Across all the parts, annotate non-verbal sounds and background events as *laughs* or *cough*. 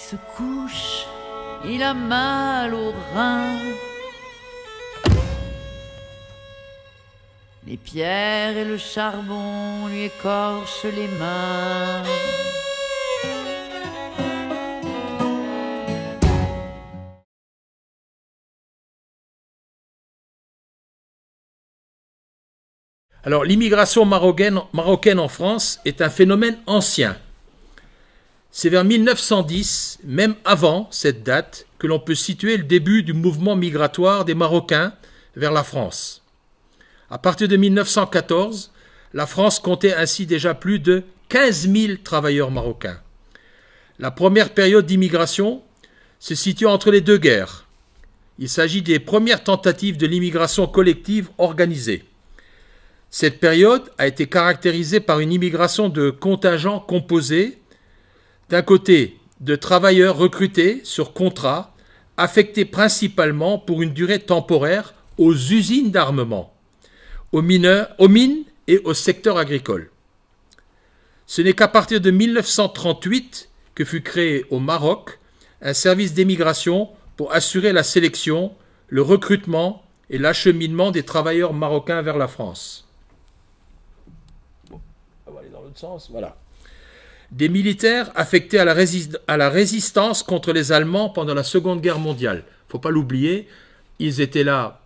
Il se couche, il a mal aux reins. Les pierres et le charbon lui écorchent les mains. Alors l'immigration marocaine, marocaine en France est un phénomène ancien. C'est vers 1910, même avant cette date, que l'on peut situer le début du mouvement migratoire des Marocains vers la France. À partir de 1914, la France comptait ainsi déjà plus de 15 000 travailleurs marocains. La première période d'immigration se situe entre les deux guerres. Il s'agit des premières tentatives de l'immigration collective organisée. Cette période a été caractérisée par une immigration de contingents composés d'un côté, de travailleurs recrutés sur contrat, affectés principalement pour une durée temporaire aux usines d'armement, aux, aux mines et au secteur agricole. Ce n'est qu'à partir de 1938 que fut créé au Maroc un service d'émigration pour assurer la sélection, le recrutement et l'acheminement des travailleurs marocains vers la France. on va ah bah, aller dans l'autre sens, voilà des militaires affectés à la, résistance contre les Allemands pendant la Seconde Guerre mondiale. faut pas l'oublier, ils étaient là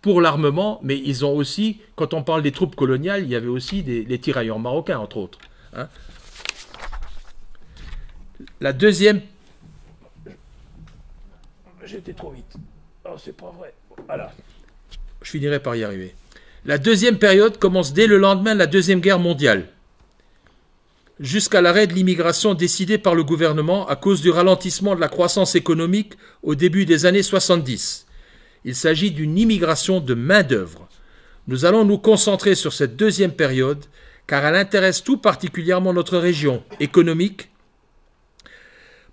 pour l'armement, mais ils ont aussi, quand on parle des troupes coloniales, il y avait aussi des, les tirailleurs marocains, entre autres. Hein. La deuxième... J'étais trop vite. Oh, c'est pas vrai. Voilà. Je finirai par y arriver. La deuxième période commence dès le lendemain de la Deuxième Guerre mondiale jusqu'à l'arrêt de l'immigration décidé par le gouvernement à cause du ralentissement de la croissance économique au début des années 70. Il s'agit d'une immigration de main-d'œuvre. Nous allons nous concentrer sur cette deuxième période car elle intéresse tout particulièrement notre région économique.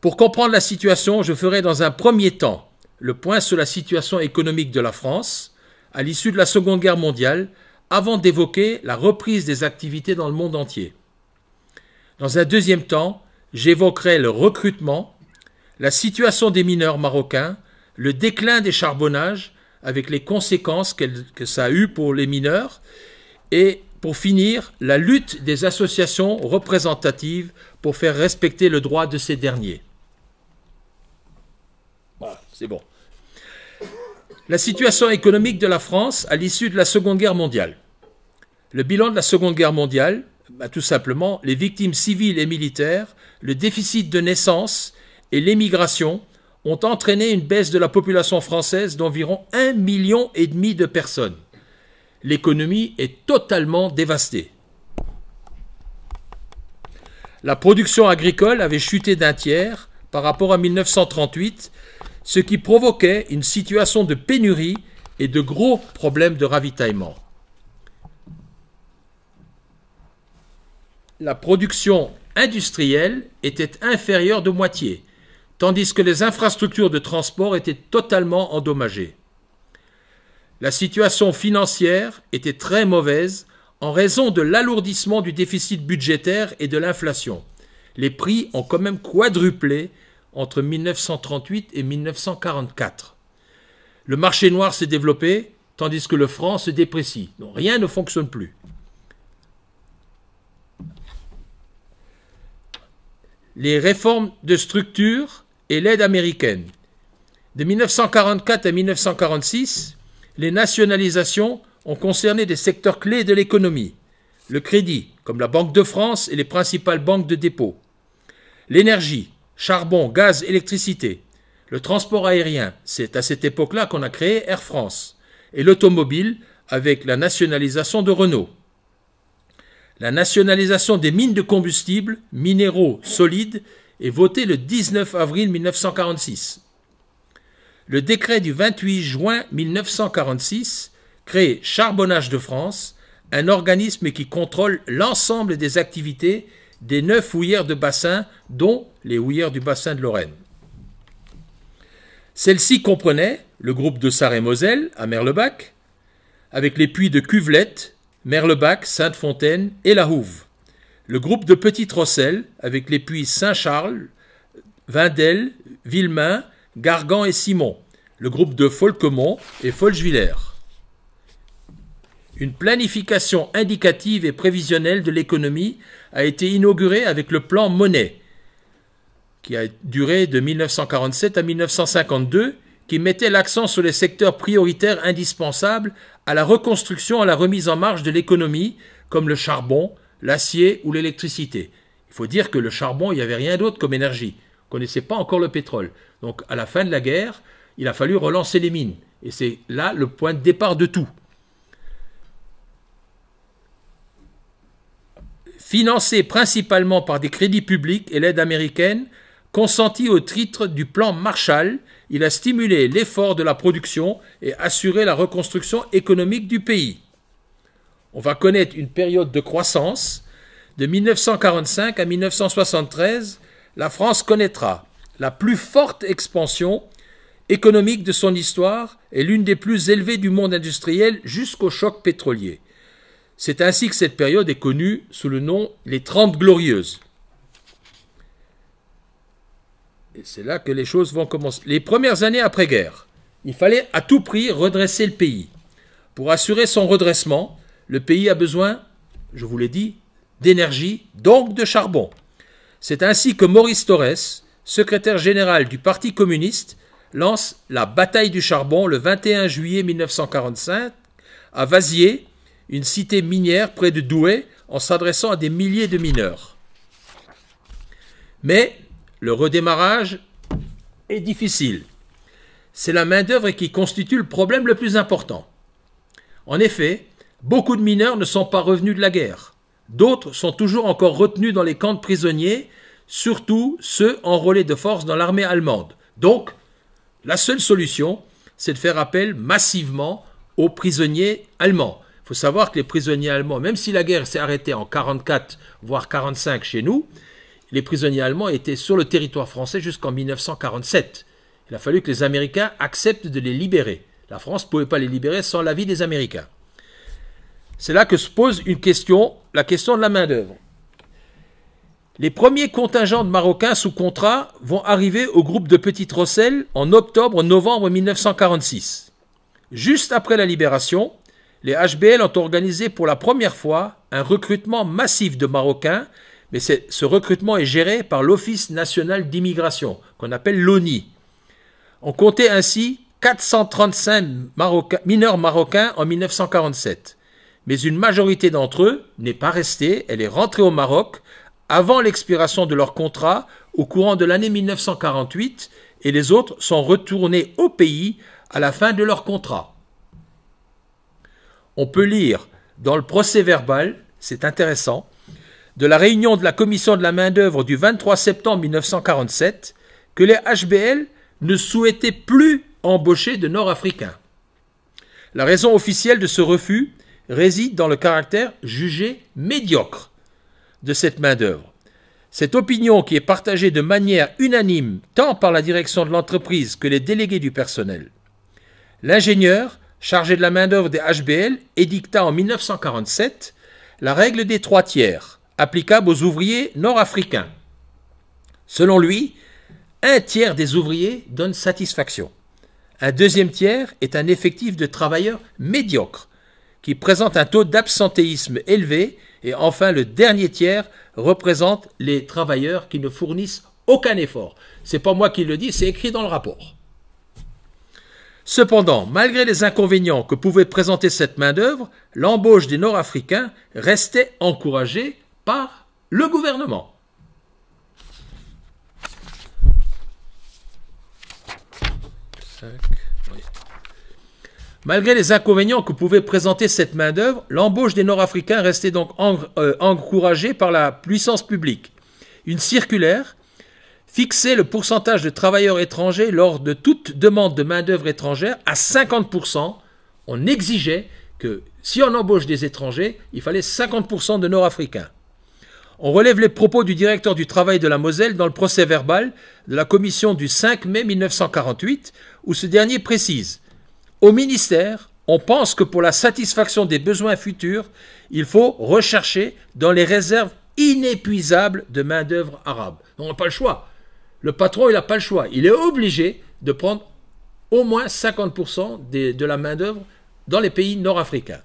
Pour comprendre la situation, je ferai dans un premier temps le point sur la situation économique de la France à l'issue de la Seconde Guerre mondiale avant d'évoquer la reprise des activités dans le monde entier. Dans un deuxième temps, j'évoquerai le recrutement, la situation des mineurs marocains, le déclin des charbonnages, avec les conséquences que ça a eues pour les mineurs, et pour finir, la lutte des associations représentatives pour faire respecter le droit de ces derniers. Voilà, c'est bon. La situation économique de la France à l'issue de la Seconde Guerre mondiale. Le bilan de la Seconde Guerre mondiale, bah, tout simplement, les victimes civiles et militaires, le déficit de naissance et l'émigration ont entraîné une baisse de la population française d'environ 1,5 million et demi de personnes. L'économie est totalement dévastée. La production agricole avait chuté d'un tiers par rapport à 1938, ce qui provoquait une situation de pénurie et de gros problèmes de ravitaillement. la production industrielle était inférieure de moitié, tandis que les infrastructures de transport étaient totalement endommagées. La situation financière était très mauvaise en raison de l'alourdissement du déficit budgétaire et de l'inflation. Les prix ont quand même quadruplé entre 1938 et 1944. Le marché noir s'est développé, tandis que le franc se déprécie. rien ne fonctionne plus. les réformes de structure et l'aide américaine. De 1944 à 1946, les nationalisations ont concerné des secteurs clés de l'économie, le crédit, comme la Banque de France et les principales banques de dépôt, l'énergie, charbon, gaz, électricité, le transport aérien, c'est à cette époque-là qu'on a créé Air France, et l'automobile avec la nationalisation de Renault. La nationalisation des mines de combustible, minéraux, solides, est votée le 19 avril 1946. Le décret du 28 juin 1946 crée Charbonnage de France, un organisme qui contrôle l'ensemble des activités des neuf houillères de bassin, dont les houillères du bassin de Lorraine. Celle-ci comprenait le groupe de Sarre-et-Moselle à Merlebach, avec les puits de Cuvelette, Merlebac, Sainte-Fontaine et La Houve. Le groupe de petit Rossel avec les puits Saint-Charles, Vindel, Villemain, Gargan et Simon. Le groupe de Folquemont et Folgevillers. Une planification indicative et prévisionnelle de l'économie a été inaugurée avec le plan Monet, qui a duré de 1947 à 1952 qui mettait l'accent sur les secteurs prioritaires indispensables à la reconstruction à la remise en marche de l'économie, comme le charbon, l'acier ou l'électricité. Il faut dire que le charbon, il n'y avait rien d'autre comme énergie. On ne connaissait pas encore le pétrole. Donc à la fin de la guerre, il a fallu relancer les mines. Et c'est là le point de départ de tout. Financé principalement par des crédits publics et l'aide américaine, consentie au titre du plan Marshall, il a stimulé l'effort de la production et assuré la reconstruction économique du pays. On va connaître une période de croissance. De 1945 à 1973, la France connaîtra la plus forte expansion économique de son histoire et l'une des plus élevées du monde industriel jusqu'au choc pétrolier. C'est ainsi que cette période est connue sous le nom les Trente Glorieuses. Et c'est là que les choses vont commencer. Les premières années après-guerre, il fallait à tout prix redresser le pays. Pour assurer son redressement, le pays a besoin, je vous l'ai dit, d'énergie, donc de charbon. C'est ainsi que Maurice Torres, secrétaire général du Parti communiste, lance la bataille du charbon le 21 juillet 1945 à Vazier, une cité minière près de Douai, en s'adressant à des milliers de mineurs. Mais le redémarrage est difficile. C'est la main-d'œuvre qui constitue le problème le plus important. En effet, beaucoup de mineurs ne sont pas revenus de la guerre. D'autres sont toujours encore retenus dans les camps de prisonniers, surtout ceux enrôlés de force dans l'armée allemande. Donc, la seule solution, c'est de faire appel massivement aux prisonniers allemands. Il faut savoir que les prisonniers allemands, même si la guerre s'est arrêtée en 1944, voire 1945 chez nous, les prisonniers allemands étaient sur le territoire français jusqu'en 1947. Il a fallu que les Américains acceptent de les libérer. La France ne pouvait pas les libérer sans l'avis des Américains. C'est là que se pose une question, la question de la main-d'œuvre. Les premiers contingents de Marocains sous contrat vont arriver au groupe de Petite Rosselle en octobre-novembre 1946. Juste après la libération, les HBL ont organisé pour la première fois un recrutement massif de Marocains mais ce recrutement est géré par l'Office national d'immigration, qu'on appelle l'ONI. On comptait ainsi 435 mineurs marocains en 1947, mais une majorité d'entre eux n'est pas restée, elle est rentrée au Maroc avant l'expiration de leur contrat au courant de l'année 1948, et les autres sont retournés au pays à la fin de leur contrat. On peut lire dans le procès verbal, c'est intéressant, de la réunion de la commission de la main-d'œuvre du 23 septembre 1947 que les HBL ne souhaitaient plus embaucher de Nord-Africains. La raison officielle de ce refus réside dans le caractère jugé médiocre de cette main-d'œuvre. Cette opinion qui est partagée de manière unanime tant par la direction de l'entreprise que les délégués du personnel. L'ingénieur chargé de la main-d'œuvre des HBL édicta en 1947 la règle des trois tiers applicable aux ouvriers nord-africains. Selon lui, un tiers des ouvriers donne satisfaction. Un deuxième tiers est un effectif de travailleurs médiocres, qui présente un taux d'absentéisme élevé, et enfin le dernier tiers représente les travailleurs qui ne fournissent aucun effort. Ce n'est pas moi qui le dis, c'est écrit dans le rapport. Cependant, malgré les inconvénients que pouvait présenter cette main-d'œuvre, l'embauche des Nord-Africains restait encouragée par le gouvernement. Malgré les inconvénients que pouvait présenter cette main-d'œuvre, l'embauche des Nord-Africains restait donc euh, encouragée par la puissance publique. Une circulaire fixait le pourcentage de travailleurs étrangers lors de toute demande de main-d'œuvre étrangère à 50%. On exigeait que si on embauche des étrangers, il fallait 50% de Nord-Africains on relève les propos du directeur du travail de la Moselle dans le procès verbal de la commission du 5 mai 1948, où ce dernier précise Au ministère, on pense que pour la satisfaction des besoins futurs, il faut rechercher dans les réserves inépuisables de main-d'œuvre arabe. On n'a pas le choix. Le patron, il n'a pas le choix. Il est obligé de prendre au moins 50% de la main-d'œuvre dans les pays nord-africains.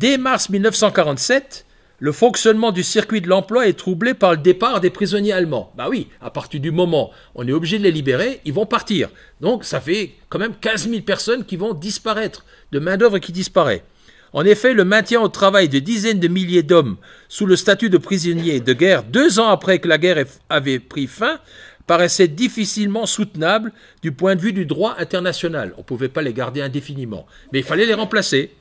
Dès mars 1947, le fonctionnement du circuit de l'emploi est troublé par le départ des prisonniers allemands. Bah oui, à partir du moment où on est obligé de les libérer, ils vont partir. Donc ça fait quand même 15 000 personnes qui vont disparaître, de main-d'œuvre qui disparaît. En effet, le maintien au travail de dizaines de milliers d'hommes sous le statut de prisonniers de guerre deux ans après que la guerre avait pris fin paraissait difficilement soutenable du point de vue du droit international. On ne pouvait pas les garder indéfiniment, mais il fallait les remplacer.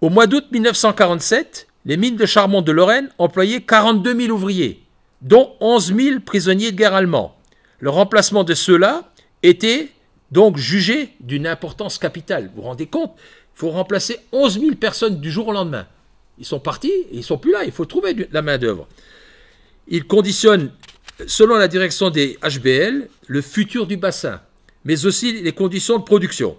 Au mois d'août 1947, les mines de charbon de Lorraine employaient 42 000 ouvriers, dont 11 000 prisonniers de guerre allemands. Le remplacement de ceux-là était donc jugé d'une importance capitale. Vous vous rendez compte Il faut remplacer 11 000 personnes du jour au lendemain. Ils sont partis et ils ne sont plus là. Il faut trouver la main-d'œuvre. Ils conditionnent, selon la direction des HBL, le futur du bassin, mais aussi les conditions de production.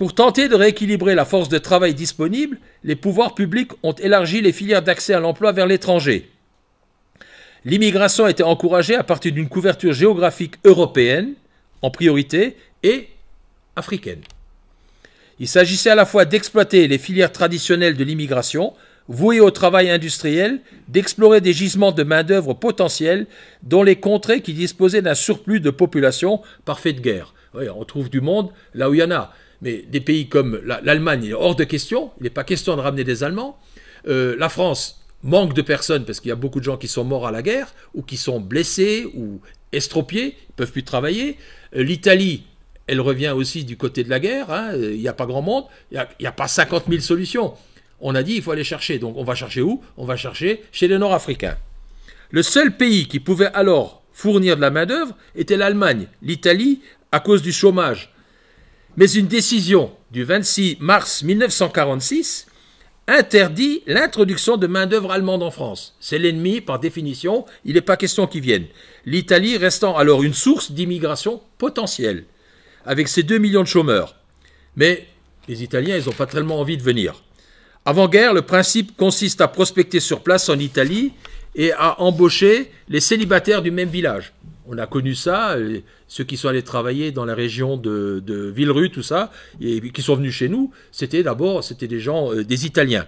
Pour tenter de rééquilibrer la force de travail disponible, les pouvoirs publics ont élargi les filières d'accès à l'emploi vers l'étranger. L'immigration a été encouragée à partir d'une couverture géographique européenne, en priorité, et africaine. Il s'agissait à la fois d'exploiter les filières traditionnelles de l'immigration, vouées au travail industriel, d'explorer des gisements de main-d'œuvre potentiels dont les contrées qui disposaient d'un surplus de population par de guerre. on trouve du monde là où il y en a mais des pays comme l'Allemagne, il est hors de question, il n'est pas question de ramener des Allemands. Euh, la France manque de personnes parce qu'il y a beaucoup de gens qui sont morts à la guerre ou qui sont blessés ou estropiés, ils ne peuvent plus travailler. Euh, L'Italie, elle revient aussi du côté de la guerre, hein, euh, il n'y a pas grand monde, il n'y a, pas 50 000 solutions. On a dit il faut aller chercher, donc on va chercher où On va chercher chez les Nord-Africains. Le seul pays qui pouvait alors fournir de la main-d'œuvre était l'Allemagne, l'Italie à cause du chômage, mais une décision du 26 mars 1946 interdit l'introduction de main-d'œuvre allemande en France. C'est l'ennemi par définition, il n'est pas question qu'il vienne. L'Italie restant alors une source d'immigration potentielle, avec ses 2 millions de chômeurs. Mais les Italiens, ils n'ont pas tellement envie de venir. Avant-guerre, le principe consiste à prospecter sur place en Italie et à embaucher les célibataires du même village on a connu ça, ceux qui sont allés travailler dans la région de, de Villerue, tout ça, et qui sont venus chez nous, c'était d'abord, c'était des gens, euh, des Italiens.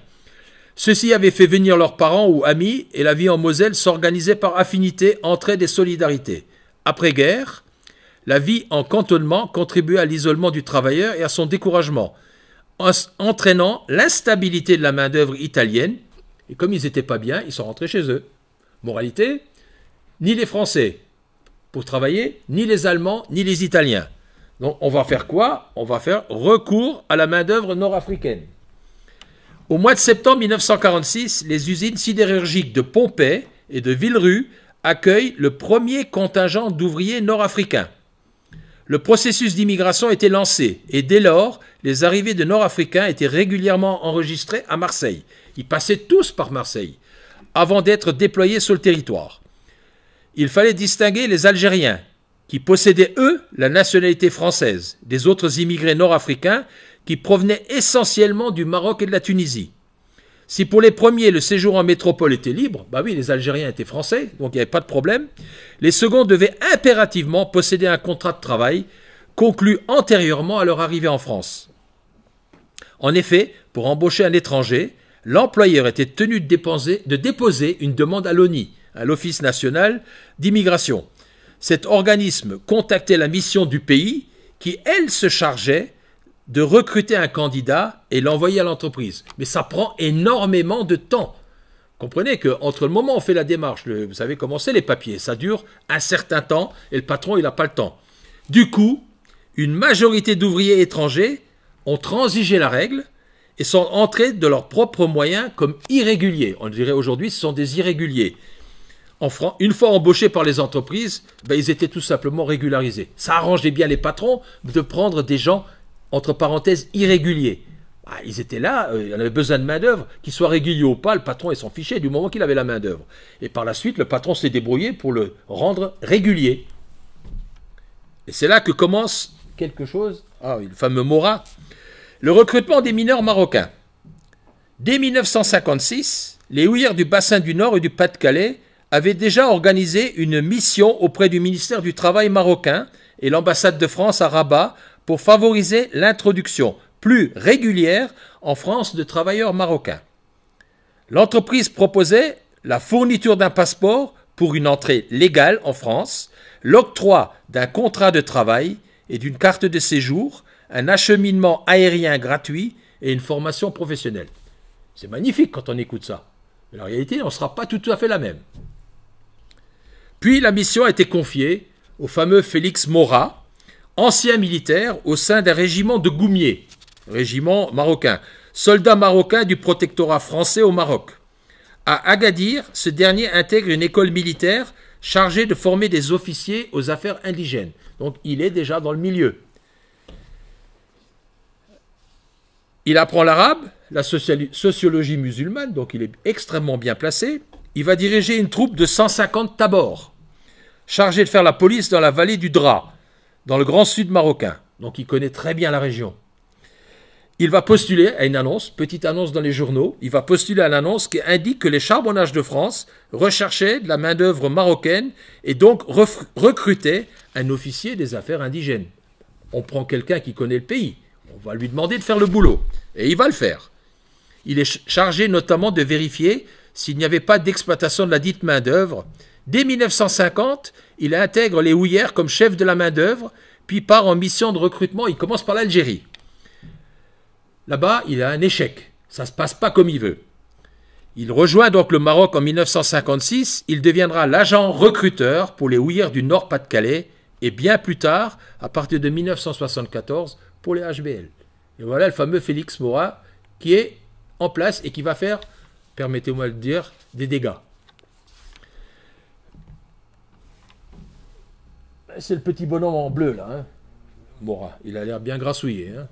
Ceux-ci avaient fait venir leurs parents ou amis, et la vie en Moselle s'organisait par affinité, entrée et solidarité. Après-guerre, la vie en cantonnement contribuait à l'isolement du travailleur et à son découragement, entraînant l'instabilité de la main-d'œuvre italienne, et comme ils n'étaient pas bien, ils sont rentrés chez eux. Moralité, ni les Français, pour travailler ni les Allemands ni les Italiens. Donc on va faire quoi On va faire recours à la main-d'œuvre nord-africaine. Au mois de septembre 1946, les usines sidérurgiques de Pompey et de Villerue accueillent le premier contingent d'ouvriers nord-africains. Le processus d'immigration était lancé et dès lors, les arrivées de Nord-Africains étaient régulièrement enregistrées à Marseille. Ils passaient tous par Marseille avant d'être déployés sur le territoire il fallait distinguer les Algériens, qui possédaient, eux, la nationalité française, des autres immigrés nord-africains qui provenaient essentiellement du Maroc et de la Tunisie. Si pour les premiers le séjour en métropole était libre, bah oui, les Algériens étaient français, donc il n'y avait pas de problème, les seconds devaient impérativement posséder un contrat de travail conclu antérieurement à leur arrivée en France. En effet, pour embaucher un étranger, l'employeur était tenu de, de déposer une demande à l'ONI, à l'Office national d'immigration. Cet organisme contactait la mission du pays qui, elle, se chargeait de recruter un candidat et l'envoyer à l'entreprise. Mais ça prend énormément de temps. Comprenez que le moment où on fait la démarche, vous savez comment c'est les papiers, ça dure un certain temps et le patron il n'a pas le temps. Du coup, une majorité d'ouvriers étrangers ont transigé la règle et sont entrés de leurs propres moyens comme irréguliers. On dirait aujourd'hui ce sont des irréguliers une fois embauchés par les entreprises, ben, ils étaient tout simplement régularisés. Ça arrangeait bien les patrons de prendre des gens, entre parenthèses, irréguliers. Ah, ils étaient là, ils euh, avaient avait besoin de main-d'œuvre, qu'ils soient réguliers ou pas, le patron s'en fichait du moment qu'il avait la main-d'œuvre. Et par la suite, le patron s'est débrouillé pour le rendre régulier. Et c'est là que commence quelque chose, ah, le fameux Mora, le recrutement des mineurs marocains. Dès 1956, les houillères du bassin du Nord et du Pas-de-Calais avait déjà organisé une mission auprès du ministère du Travail marocain et l'ambassade de France à Rabat pour favoriser l'introduction plus régulière en France de travailleurs marocains. L'entreprise proposait la fourniture d'un passeport pour une entrée légale en France, l'octroi d'un contrat de travail et d'une carte de séjour, un acheminement aérien gratuit et une formation professionnelle. C'est magnifique quand on écoute ça. Mais la réalité on ne sera pas tout à fait la même. Puis la mission a été confiée au fameux Félix Mora, ancien militaire au sein d'un régiment de Goumiers, régiment marocain, soldat marocain du protectorat français au Maroc. À Agadir, ce dernier intègre une école militaire chargée de former des officiers aux affaires indigènes. Donc il est déjà dans le milieu. Il apprend l'arabe, la sociologie musulmane, donc il est extrêmement bien placé. Il va diriger une troupe de 150 tabors chargé de faire la police dans la vallée du Dra, dans le grand sud marocain. Donc il connaît très bien la région. Il va postuler à une annonce, petite annonce dans les journaux, il va postuler à l'annonce qui indique que les charbonnages de France recherchaient de la main-d'œuvre marocaine et donc recrutaient un officier des affaires indigènes. On prend quelqu'un qui connaît le pays, on va lui demander de faire le boulot, et il va le faire. Il est chargé notamment de vérifier s'il n'y avait pas d'exploitation de la dite main-d'œuvre, Dès 1950, il intègre les Houillères comme chef de la main-d'œuvre, puis part en mission de recrutement. Il commence par l'Algérie. Là-bas, il a un échec. Ça ne se passe pas comme il veut. Il rejoint donc le Maroc en 1956. Il deviendra l'agent recruteur pour les Houillères du Nord-Pas-de-Calais et bien plus tard, à partir de 1974, pour les HBL. Et voilà le fameux Félix Mora qui est en place et qui va faire, permettez-moi de dire, des dégâts. C'est le petit bonhomme en bleu, là. Hein. il a l'air bien grassouillé. Hein.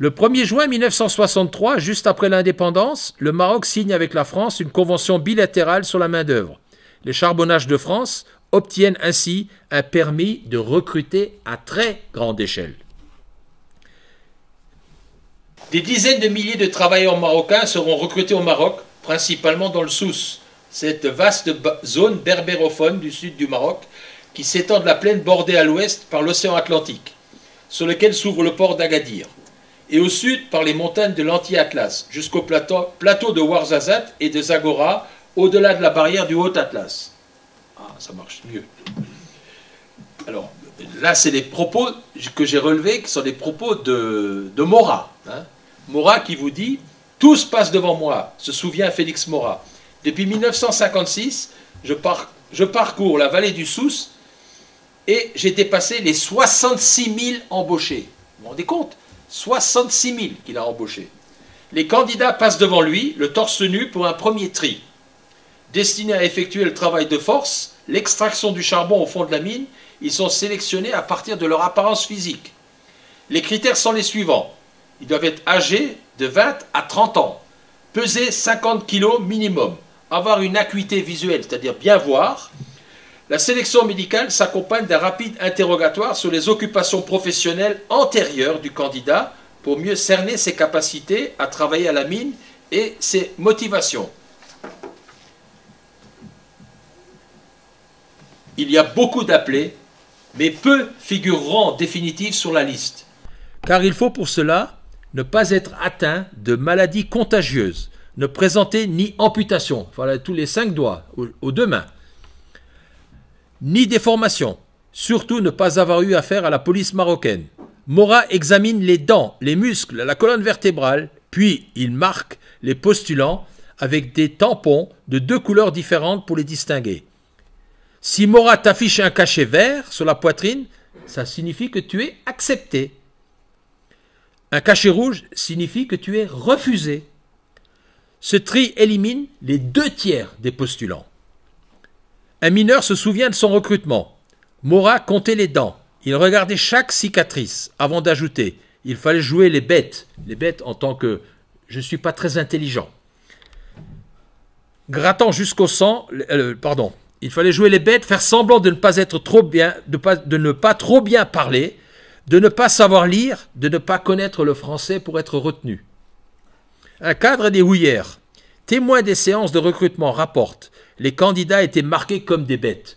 le 1er juin 1963, juste après l'indépendance, le Maroc signe avec la France une convention bilatérale sur la main-d'œuvre. Les charbonnages de France obtiennent ainsi un permis de recruter à très grande échelle. Des dizaines de milliers de travailleurs marocains seront recrutés au Maroc, principalement dans le Sousse, cette vaste zone berbérophone du sud du Maroc qui s'étend de la plaine bordée à l'ouest par l'océan Atlantique, sur lequel s'ouvre le port d'Agadir, et au sud par les montagnes de l'Anti-Atlas, jusqu'au plateau, de Warzazat et de Zagora, au-delà de la barrière du Haut-Atlas. Ah, ça marche mieux. Alors, là, c'est les propos que j'ai relevés, qui sont des propos de, Mora. Hein. Mora qui vous dit Tout se passe devant moi, se souvient Félix Mora. Depuis 1956, je, parcours la vallée du Sousse et j'ai dépassé les 66 000 embauchés. Vous vous rendez compte 66 000 qu'il a embauchés. Les candidats passent devant lui, le torse nu, pour un premier tri. Destinés à effectuer le travail de force, l'extraction du charbon au fond de la mine, ils sont sélectionnés à partir de leur apparence physique. Les critères sont les suivants. Ils doivent être âgés de 20 à 30 ans, peser 50 kg minimum, avoir une acuité visuelle, c'est-à-dire bien voir, la sélection médicale s'accompagne d'un rapide interrogatoire sur les occupations professionnelles antérieures du candidat pour mieux cerner ses capacités à travailler à la mine et ses motivations. Il y a beaucoup d'appelés, mais peu figureront définitifs sur la liste. Car il faut pour cela ne pas être atteint de maladies contagieuses, ne présenter ni amputation, voilà tous les cinq doigts, aux, aux deux mains, ni déformation, surtout ne pas avoir eu affaire à la police marocaine. Mora examine les dents, les muscles, la colonne vertébrale, puis il marque les postulants avec des tampons de deux couleurs différentes pour les distinguer. Si Mora t'affiche un cachet vert sur la poitrine, ça signifie que tu es accepté. Un cachet rouge signifie que tu es refusé. Ce tri élimine les deux tiers des postulants. Un mineur se souvient de son recrutement. Mora comptait les dents. Il regardait chaque cicatrice avant d'ajouter. Il fallait jouer les bêtes. Les bêtes en tant que je ne suis pas très intelligent. Grattant jusqu'au sang, euh, pardon, il fallait jouer les bêtes, faire semblant de ne pas être trop bien, de ne pas trop bien parler, de ne pas savoir lire, de ne pas connaître le français pour être retenu. Un cadre des houillères, témoin des séances de recrutement, rapporte Les candidats étaient marqués comme des bêtes.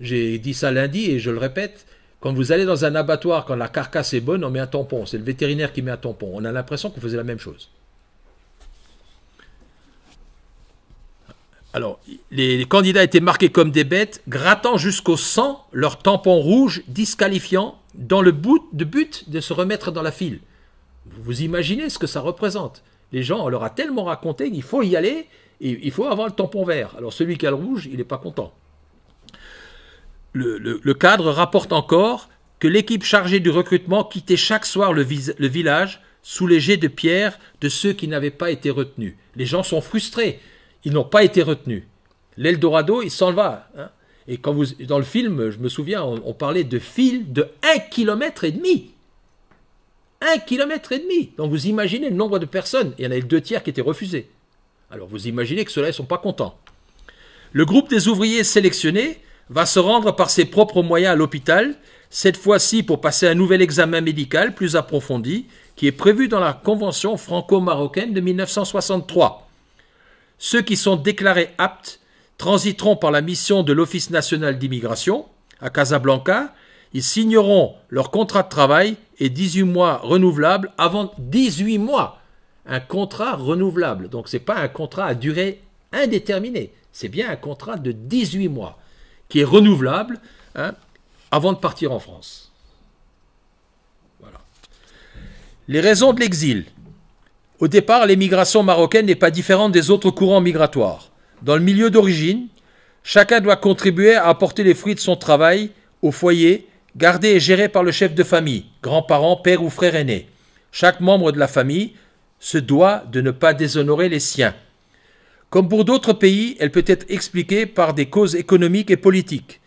J'ai dit ça lundi et je le répète. Quand vous allez dans un abattoir, quand la carcasse est bonne, on met un tampon. C'est le vétérinaire qui met un tampon. On a l'impression qu'on faisait la même chose. Alors, les, candidats étaient marqués comme des bêtes, grattant jusqu'au sang leur tampon rouge, disqualifiant, dans le but de se remettre dans la file. Vous imaginez ce que ça représente. Les gens, on leur a tellement raconté qu'il faut y aller et il faut avoir le tampon vert. Alors celui qui a le rouge, il n'est pas content. Le, cadre rapporte encore que l'équipe chargée du recrutement quittait chaque soir le, village sous les jets de pierre de ceux qui n'avaient pas été retenus. Les gens sont frustrés, ils n'ont pas été retenus. L'Eldorado, il s'en va. Hein. Et quand vous, dans le film, je me souviens, on, parlait de fil de 1,5 km et demi. Un kilomètre et demi. Donc vous imaginez le nombre de personnes. Il y en avait deux tiers qui étaient refusés. Alors vous imaginez que ceux-là ne sont pas contents. Le groupe des ouvriers sélectionnés va se rendre par ses propres moyens à l'hôpital, cette fois-ci pour passer un nouvel examen médical plus approfondi qui est prévu dans la Convention franco-marocaine de 1963. Ceux qui sont déclarés aptes transiteront par la mission de l'Office national d'immigration à Casablanca ils signeront leur contrat de travail et 18 mois renouvelables avant 18 mois. Un contrat renouvelable. Donc ce n'est pas un contrat à durée indéterminée. C'est bien un contrat de 18 mois qui est renouvelable hein, avant de partir en France. Les raisons de l'exil. Au départ, l'émigration marocaine n'est pas différente des autres courants migratoires. Dans le milieu d'origine, chacun doit contribuer à apporter les fruits de son travail au foyer Gardée et gérée par le chef de famille, grands-parents, père ou frère aîné. Chaque membre de la famille se doit de ne pas déshonorer les siens. Comme pour d'autres pays, elle peut être expliquée par des causes économiques et politiques.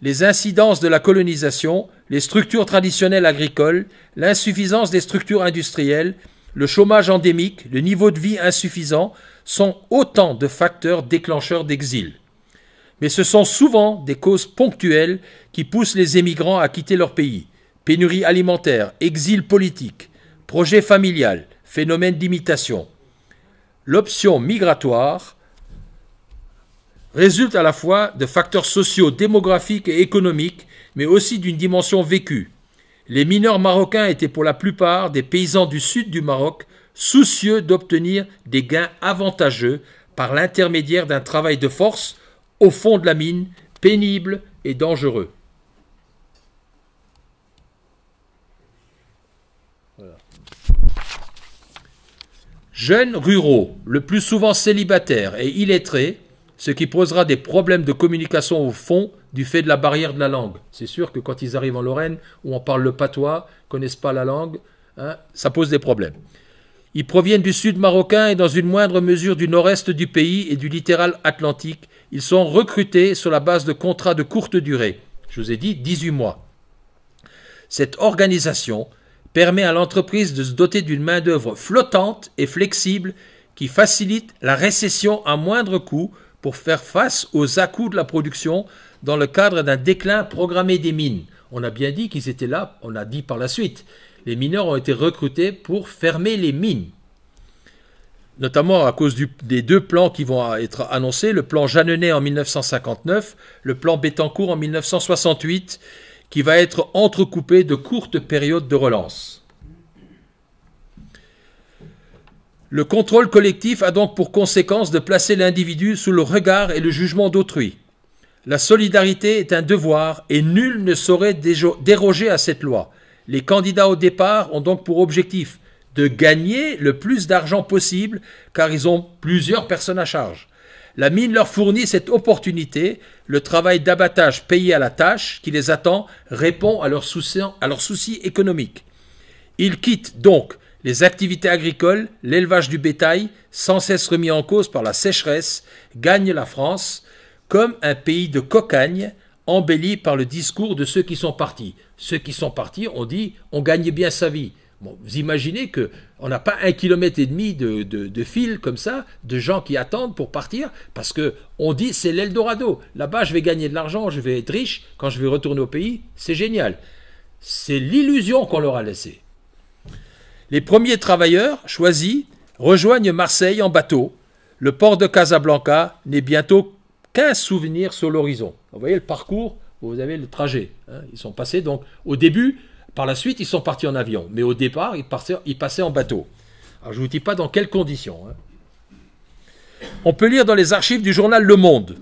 Les incidences de la colonisation, les structures traditionnelles agricoles, l'insuffisance des structures industrielles, le chômage endémique, le niveau de vie insuffisant sont autant de facteurs déclencheurs d'exil mais ce sont souvent des causes ponctuelles qui poussent les émigrants à quitter leur pays. Pénurie alimentaire, exil politique, projet familial, phénomène d'imitation. L'option migratoire résulte à la fois de facteurs sociaux, démographiques et économiques, mais aussi d'une dimension vécue. Les mineurs marocains étaient pour la plupart des paysans du sud du Maroc, soucieux d'obtenir des gains avantageux par l'intermédiaire d'un travail de force au fond de la mine, pénible et dangereux. Jeunes ruraux, le plus souvent célibataires et illettrés, ce qui posera des problèmes de communication au fond du fait de la barrière de la langue. C'est sûr que quand ils arrivent en Lorraine, où on parle le patois, connaissent pas la langue, hein, ça pose des problèmes. Ils proviennent du sud marocain et dans une moindre mesure du nord-est du pays et du littoral atlantique. Ils sont recrutés sur la base de contrats de courte durée. Je vous ai dit 18 mois. Cette organisation permet à l'entreprise de se doter d'une main-d'œuvre flottante et flexible qui facilite la récession à moindre coût pour faire face aux à de la production dans le cadre d'un déclin programmé des mines. On a bien dit qu'ils étaient là, on a dit par la suite les mineurs ont été recrutés pour fermer les mines. Notamment à cause des deux plans qui vont être annoncés, le plan Jeanneney en 1959, le plan Bettencourt en 1968, qui va être entrecoupé de courtes périodes de relance. Le contrôle collectif a donc pour conséquence de placer l'individu sous le regard et le jugement d'autrui. La solidarité est un devoir et nul ne saurait déroger à cette loi. Les candidats au départ ont donc pour objectif de gagner le plus d'argent possible car ils ont plusieurs personnes à charge. La mine leur fournit cette opportunité, le travail d'abattage payé à la tâche qui les attend répond à leurs soucis, économiques. Ils quittent donc les activités agricoles, l'élevage du bétail, sans cesse remis en cause par la sécheresse, gagnent la France comme un pays de cocagne embellie par le discours de ceux qui sont partis. Ceux qui sont partis, ont dit, on gagne bien sa vie. vous imaginez que on n'a pas un kilomètre et demi de, de, de, comme ça, de gens qui attendent pour partir, parce qu'on dit c'est l'Eldorado. Là-bas, je vais gagner de l'argent, je vais être riche. Quand je vais retourner au pays, c'est génial. C'est l'illusion qu'on leur a laissée. Les premiers travailleurs choisis rejoignent Marseille en bateau. Le port de Casablanca n'est bientôt 15 souvenirs sur l'horizon. Vous voyez le parcours, vous avez le trajet. Hein. Ils sont passés donc au début, par la suite, ils sont partis en avion. Mais au départ, ils passaient, en bateau. Alors je ne vous dis pas dans quelles conditions. Hein. On peut lire dans les archives du journal Le Monde,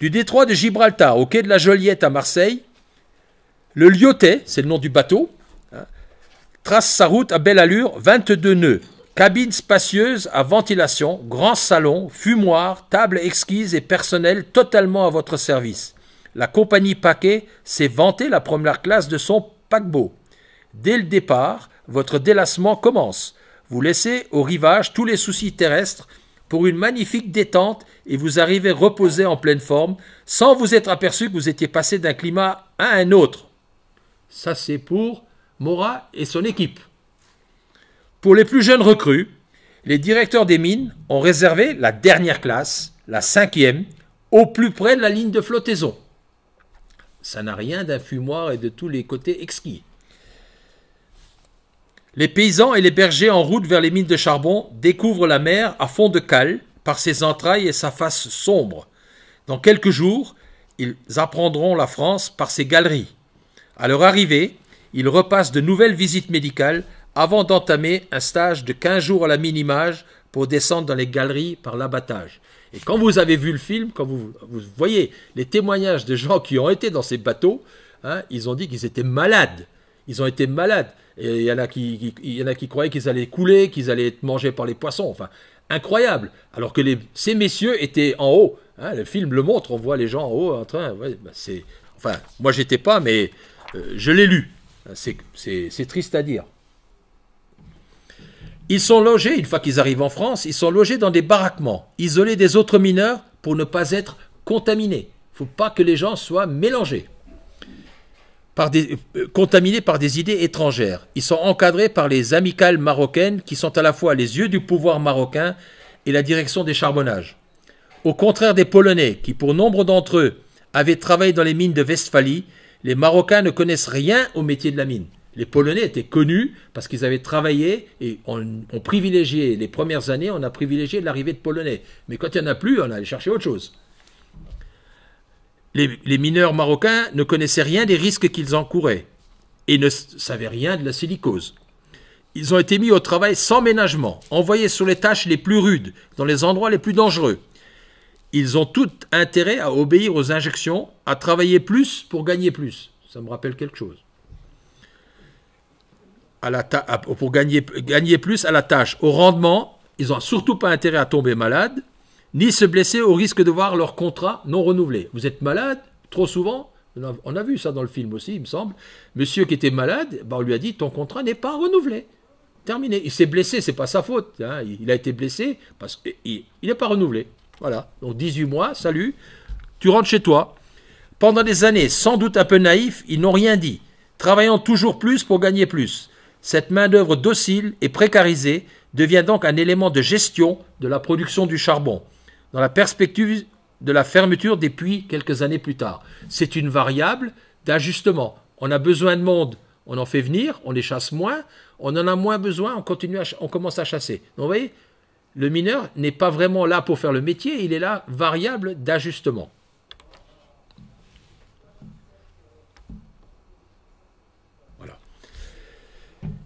du détroit de Gibraltar au quai de la Joliette à Marseille, le Lyotet, c'est le nom du bateau, hein, trace sa route à belle allure, 22 nœuds, Cabine spacieuse à ventilation, grand salon, fumoir, table exquise et personnel totalement à votre service. La compagnie Paquet s'est vantée la première classe de son paquebot. Dès le départ, votre délassement commence. Vous laissez au rivage tous les soucis terrestres pour une magnifique détente et vous arrivez reposé en pleine forme sans vous être aperçu que vous étiez passé d'un climat à un autre. Ça c'est pour Mora et son équipe. Pour les plus jeunes recrues, les directeurs des mines ont réservé la dernière classe, la cinquième, au plus près de la ligne de flottaison. Ça n'a rien d'un fumoir et de tous les côtés exquis. Les paysans et les bergers en route vers les mines de charbon découvrent la mer à fond de cale par ses entrailles et sa face sombre. Dans quelques jours, ils apprendront la France par ses galeries. À leur arrivée, ils repassent de nouvelles visites médicales avant d'entamer un stage de 15 jours à la mini-image pour descendre dans les galeries par l'abattage. Et quand vous avez vu le film, quand vous, voyez les témoignages de gens qui ont été dans ces bateaux, hein, ils ont dit qu'ils étaient malades. Ils ont été malades. Et il y en a qui, croyaient qu'ils allaient couler, qu'ils allaient être mangés par les poissons. Enfin, incroyable. Alors que ces messieurs étaient en haut. Hein, le film le montre, on voit les gens en haut en train. Ouais, bah, enfin, moi j'étais pas, mais euh, je l'ai lu. C'est triste à dire. Ils sont logés, une fois qu'ils arrivent en France, ils sont logés dans des baraquements, isolés des autres mineurs pour ne pas être contaminés. Il ne faut pas que les gens soient mélangés, euh, contaminés par des idées étrangères. Ils sont encadrés par les amicales marocaines qui sont à la fois les yeux du pouvoir marocain et la direction des charbonnages. Au contraire des Polonais, qui pour nombre d'entre eux avaient travaillé dans les mines de Westphalie, les Marocains ne connaissent rien au métier de la mine. Les Polonais étaient connus parce qu'ils avaient travaillé et on, privilégié, les premières années, on a privilégié l'arrivée de Polonais. Mais quand il n'y en a plus, on allait chercher autre chose. Les, les mineurs marocains ne connaissaient rien des risques qu'ils encouraient et ne savaient rien de la silicose. Ils ont été mis au travail sans ménagement, envoyés sur les tâches les plus rudes, dans les endroits les plus dangereux. Ils ont tout intérêt à obéir aux injections, à travailler plus pour gagner plus. Ça me rappelle quelque chose la pour gagner, gagner plus à la tâche, au rendement, ils n'ont surtout pas intérêt à tomber malade, ni se blesser au risque de voir leur contrat non renouvelé. Vous êtes malade, trop souvent, on a, vu ça dans le film aussi, il me semble, monsieur qui était malade, bah, on lui a dit, ton contrat n'est pas renouvelé. Terminé. Il s'est blessé, c'est pas sa faute. Hein. Il a été blessé parce qu'il n'est pas renouvelé. Voilà. Donc 18 mois, salut, tu rentres chez toi. Pendant des années, sans doute un peu naïfs, ils n'ont rien dit, travaillant toujours plus pour gagner plus. Cette main-d'œuvre docile et précarisée devient donc un élément de gestion de la production du charbon, dans la perspective de la fermeture des puits quelques années plus tard. C'est une variable d'ajustement. On a besoin de monde, on en fait venir, on les chasse moins, on en a moins besoin, on, continue à commence à chasser. vous voyez, le mineur n'est pas vraiment là pour faire le métier, il est là variable d'ajustement.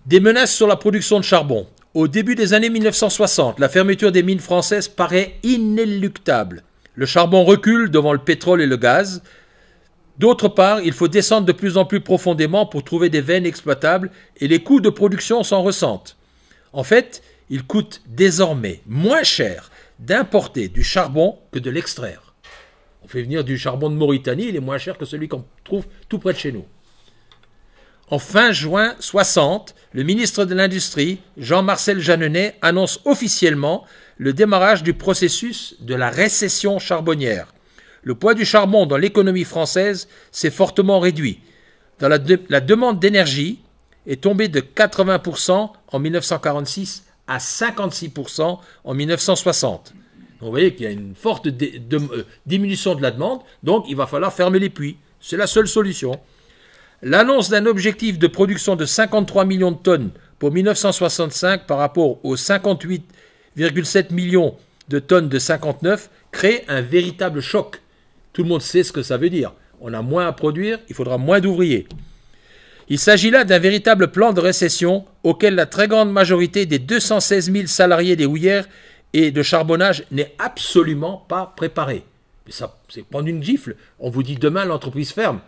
Des menaces sur la production de charbon. Au début des années 1960, la fermeture des mines françaises paraît inéluctable. Le charbon recule devant le pétrole et le gaz. D'autre part, il faut descendre de plus en plus profondément pour trouver des veines exploitables et les coûts de production s'en ressentent. En fait, il coûte désormais moins cher d'importer du charbon que de l'extraire. On fait venir du charbon de Mauritanie, il est moins cher que celui qu'on trouve tout près de chez nous. En fin juin 60, le ministre de l'Industrie, Jean-Marcel Jeannenet, annonce officiellement le démarrage du processus de la récession charbonnière. Le poids du charbon dans l'économie française s'est fortement réduit. Dans la, demande d'énergie est tombée de 80% en 1946 à 56% en 1960. vous voyez qu'il y a une forte euh, diminution de la demande, donc il va falloir fermer les puits. C'est la seule solution. L'annonce d'un objectif de production de 53 millions de tonnes pour 1965 par rapport aux 58,7 millions de tonnes de 59 crée un véritable choc. Tout le monde sait ce que ça veut dire. On a moins à produire, il faudra moins d'ouvriers. Il s'agit là d'un véritable plan de récession auquel la très grande majorité des 216 000 salariés des houillères et de charbonnage n'est absolument pas préparée. Mais ça, c'est prendre une gifle. On vous dit demain l'entreprise ferme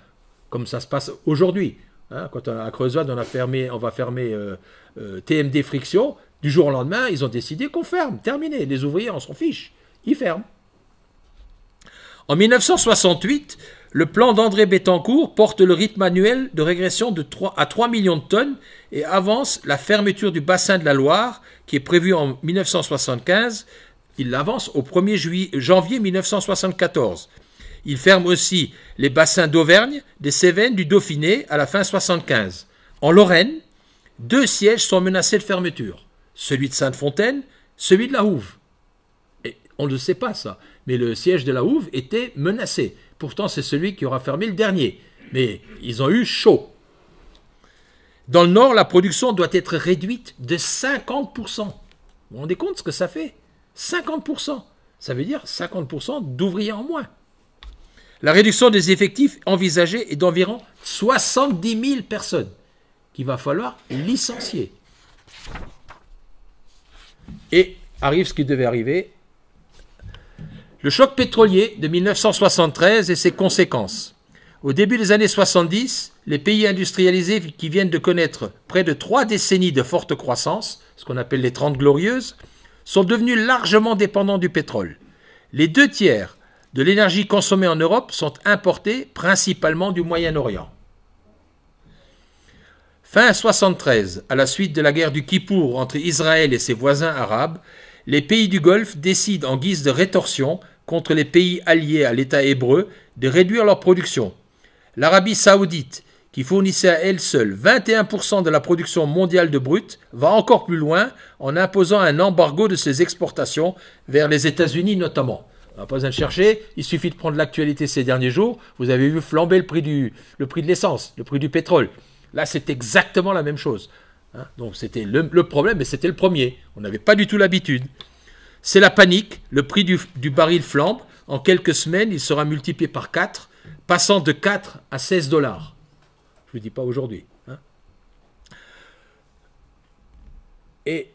comme ça se passe aujourd'hui. Hein. quand à Creusade, on, a fermé, on va fermer euh, euh, TMD Friction, du jour au lendemain, ils ont décidé qu'on ferme, terminé. Les ouvriers, on s'en fiche, ils ferment. En 1968, le plan d'André Bettencourt porte le rythme annuel de régression de à 3 millions de tonnes et avance la fermeture du bassin de la Loire, qui est prévu en 1975. Il l'avance au 1er janvier 1974. Il ferme aussi les bassins d'Auvergne, des Cévennes, du Dauphiné à la fin 75. En Lorraine, deux sièges sont menacés de fermeture. Celui de Sainte-Fontaine, celui de la Houve. Et on ne le sait pas ça, mais le siège de la Houve était menacé. Pourtant, c'est celui qui aura fermé le dernier. Mais ils ont eu chaud. Dans le Nord, la production doit être réduite de 50%. Vous vous rendez compte ce que ça fait 50%. Ça veut dire 50% d'ouvriers en moins. La réduction des effectifs envisagée est d'environ 70 000 personnes qu'il va falloir licencier. Et arrive ce qui devait arriver. Le choc pétrolier de 1973 et ses conséquences. Au début des années 70, les pays industrialisés qui viennent de connaître près de trois décennies de forte croissance, ce qu'on appelle les 30 glorieuses, sont devenus largement dépendants du pétrole. Les deux tiers de l'énergie consommée en Europe sont importées principalement du Moyen-Orient. Fin 1973, à la suite de la guerre du Kippour entre Israël et ses voisins arabes, les pays du Golfe décident en guise de rétorsion contre les pays alliés à l'État hébreu de réduire leur production. L'Arabie saoudite, qui fournissait à elle seule 21% de la production mondiale de brut, va encore plus loin en imposant un embargo de ses exportations vers les États-Unis notamment pas besoin de chercher. Il suffit de prendre l'actualité ces derniers jours. Vous avez vu flamber le prix, du, le prix de l'essence, le prix du pétrole. Là, c'est exactement la même chose. Hein. Donc, c'était le, problème, mais c'était le premier. On n'avait pas du tout l'habitude. C'est la panique. Le prix du, du, baril flambe. En quelques semaines, il sera multiplié par 4, passant de 4 à 16 dollars. Je ne vous dis pas aujourd'hui. Hein. Et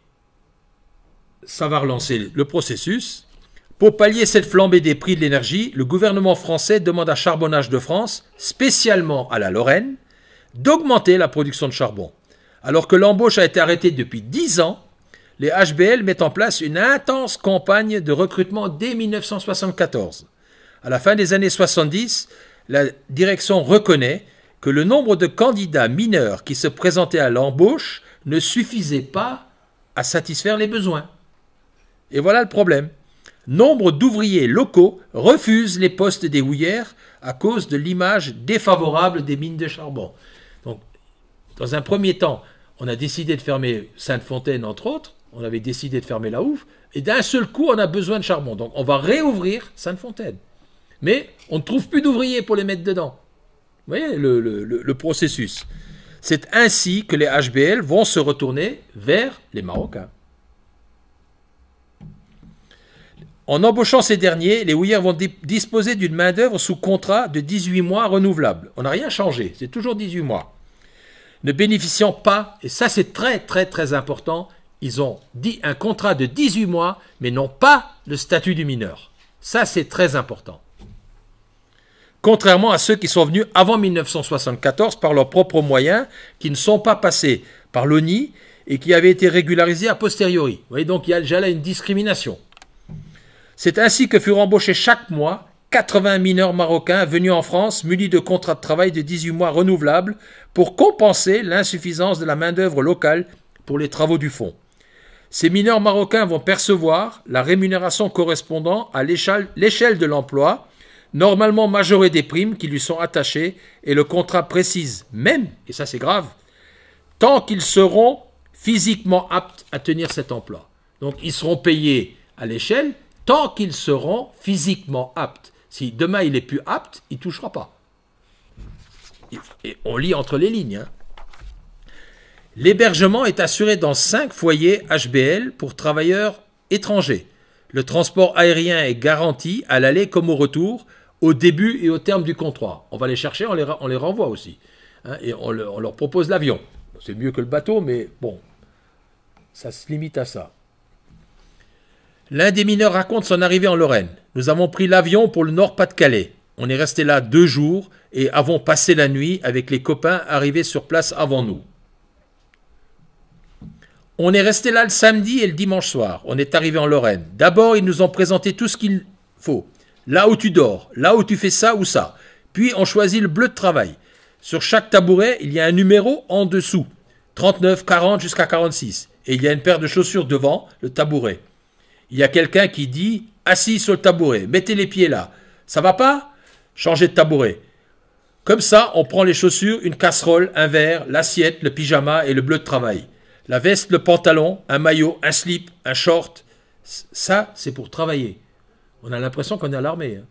ça va relancer le processus. Pour pallier cette flambée des prix de l'énergie, le gouvernement français demande à Charbonnage de France, spécialement à la Lorraine, d'augmenter la production de charbon. Alors que l'embauche a été arrêtée depuis 10 ans, les HBL mettent en place une intense campagne de recrutement dès 1974. À la fin des années 70, la direction reconnaît que le nombre de candidats mineurs qui se présentaient à l'embauche ne suffisait pas à satisfaire les besoins. Et voilà le problème nombre d'ouvriers locaux refusent les postes des houillères à cause de l'image défavorable des mines de charbon. Donc, dans un premier temps, on a décidé de fermer Sainte-Fontaine, entre autres, on avait décidé de fermer la Houve, et d'un seul coup, on a besoin de charbon. Donc, on va réouvrir Sainte-Fontaine. Mais on ne trouve plus d'ouvriers pour les mettre dedans. Vous voyez le processus. C'est ainsi que les HBL vont se retourner vers les Marocains. En embauchant ces derniers, les houillères vont disposer d'une main-d'œuvre sous contrat de 18 mois renouvelable. On n'a rien changé, c'est toujours 18 mois. Ne bénéficiant pas, et ça c'est très très très important, ils ont dit un contrat de 18 mois, mais non pas le statut du mineur. Ça c'est très important. Contrairement à ceux qui sont venus avant 1974 par leurs propres moyens, qui ne sont pas passés par l'ONI et qui avaient été régularisés a posteriori. Vous voyez donc il y a déjà là une discrimination. C'est ainsi que furent embauchés chaque mois 80 mineurs marocains venus en France munis de contrats de travail de 18 mois renouvelables pour compenser l'insuffisance de la main-d'œuvre locale pour les travaux du fonds. Ces mineurs marocains vont percevoir la rémunération correspondant à l'échelle de l'emploi, normalement majorée des primes qui lui sont attachées, et le contrat précise même, et ça c'est grave, tant qu'ils seront physiquement aptes à tenir cet emploi. Donc ils seront payés à l'échelle, tant qu'ils seront physiquement aptes. Si demain il est plus apte, il ne touchera pas. Et on lit entre les lignes. Hein. L'hébergement est assuré dans cinq foyers HBL pour travailleurs étrangers. Le transport aérien est garanti à l'aller comme au retour, au début et au terme du contrat. On va les chercher, on les, renvoie aussi. Hein, et on leur propose l'avion. C'est mieux que le bateau, mais bon, ça se limite à ça. L'un des mineurs raconte son arrivée en Lorraine. Nous avons pris l'avion pour le Nord-Pas-de-Calais. On est resté là deux jours et avons passé la nuit avec les copains arrivés sur place avant nous. On est resté là le samedi et le dimanche soir. On est arrivé en Lorraine. D'abord, ils nous ont présenté tout ce qu'il faut. Là où tu dors, là où tu fais ça ou ça. Puis on choisit le bleu de travail. Sur chaque tabouret, il y a un numéro en dessous. 39, 40 jusqu'à 46. Et il y a une paire de chaussures devant le tabouret il y a quelqu'un qui dit assis sur le tabouret, mettez les pieds là. Ça va pas Changez de tabouret. Comme ça, on prend les chaussures, une casserole, un verre, l'assiette, le pyjama et le bleu de travail. La veste, le pantalon, un maillot, un slip, un short. Ça, c'est pour travailler. On a l'impression qu'on est à l'armée. Hein.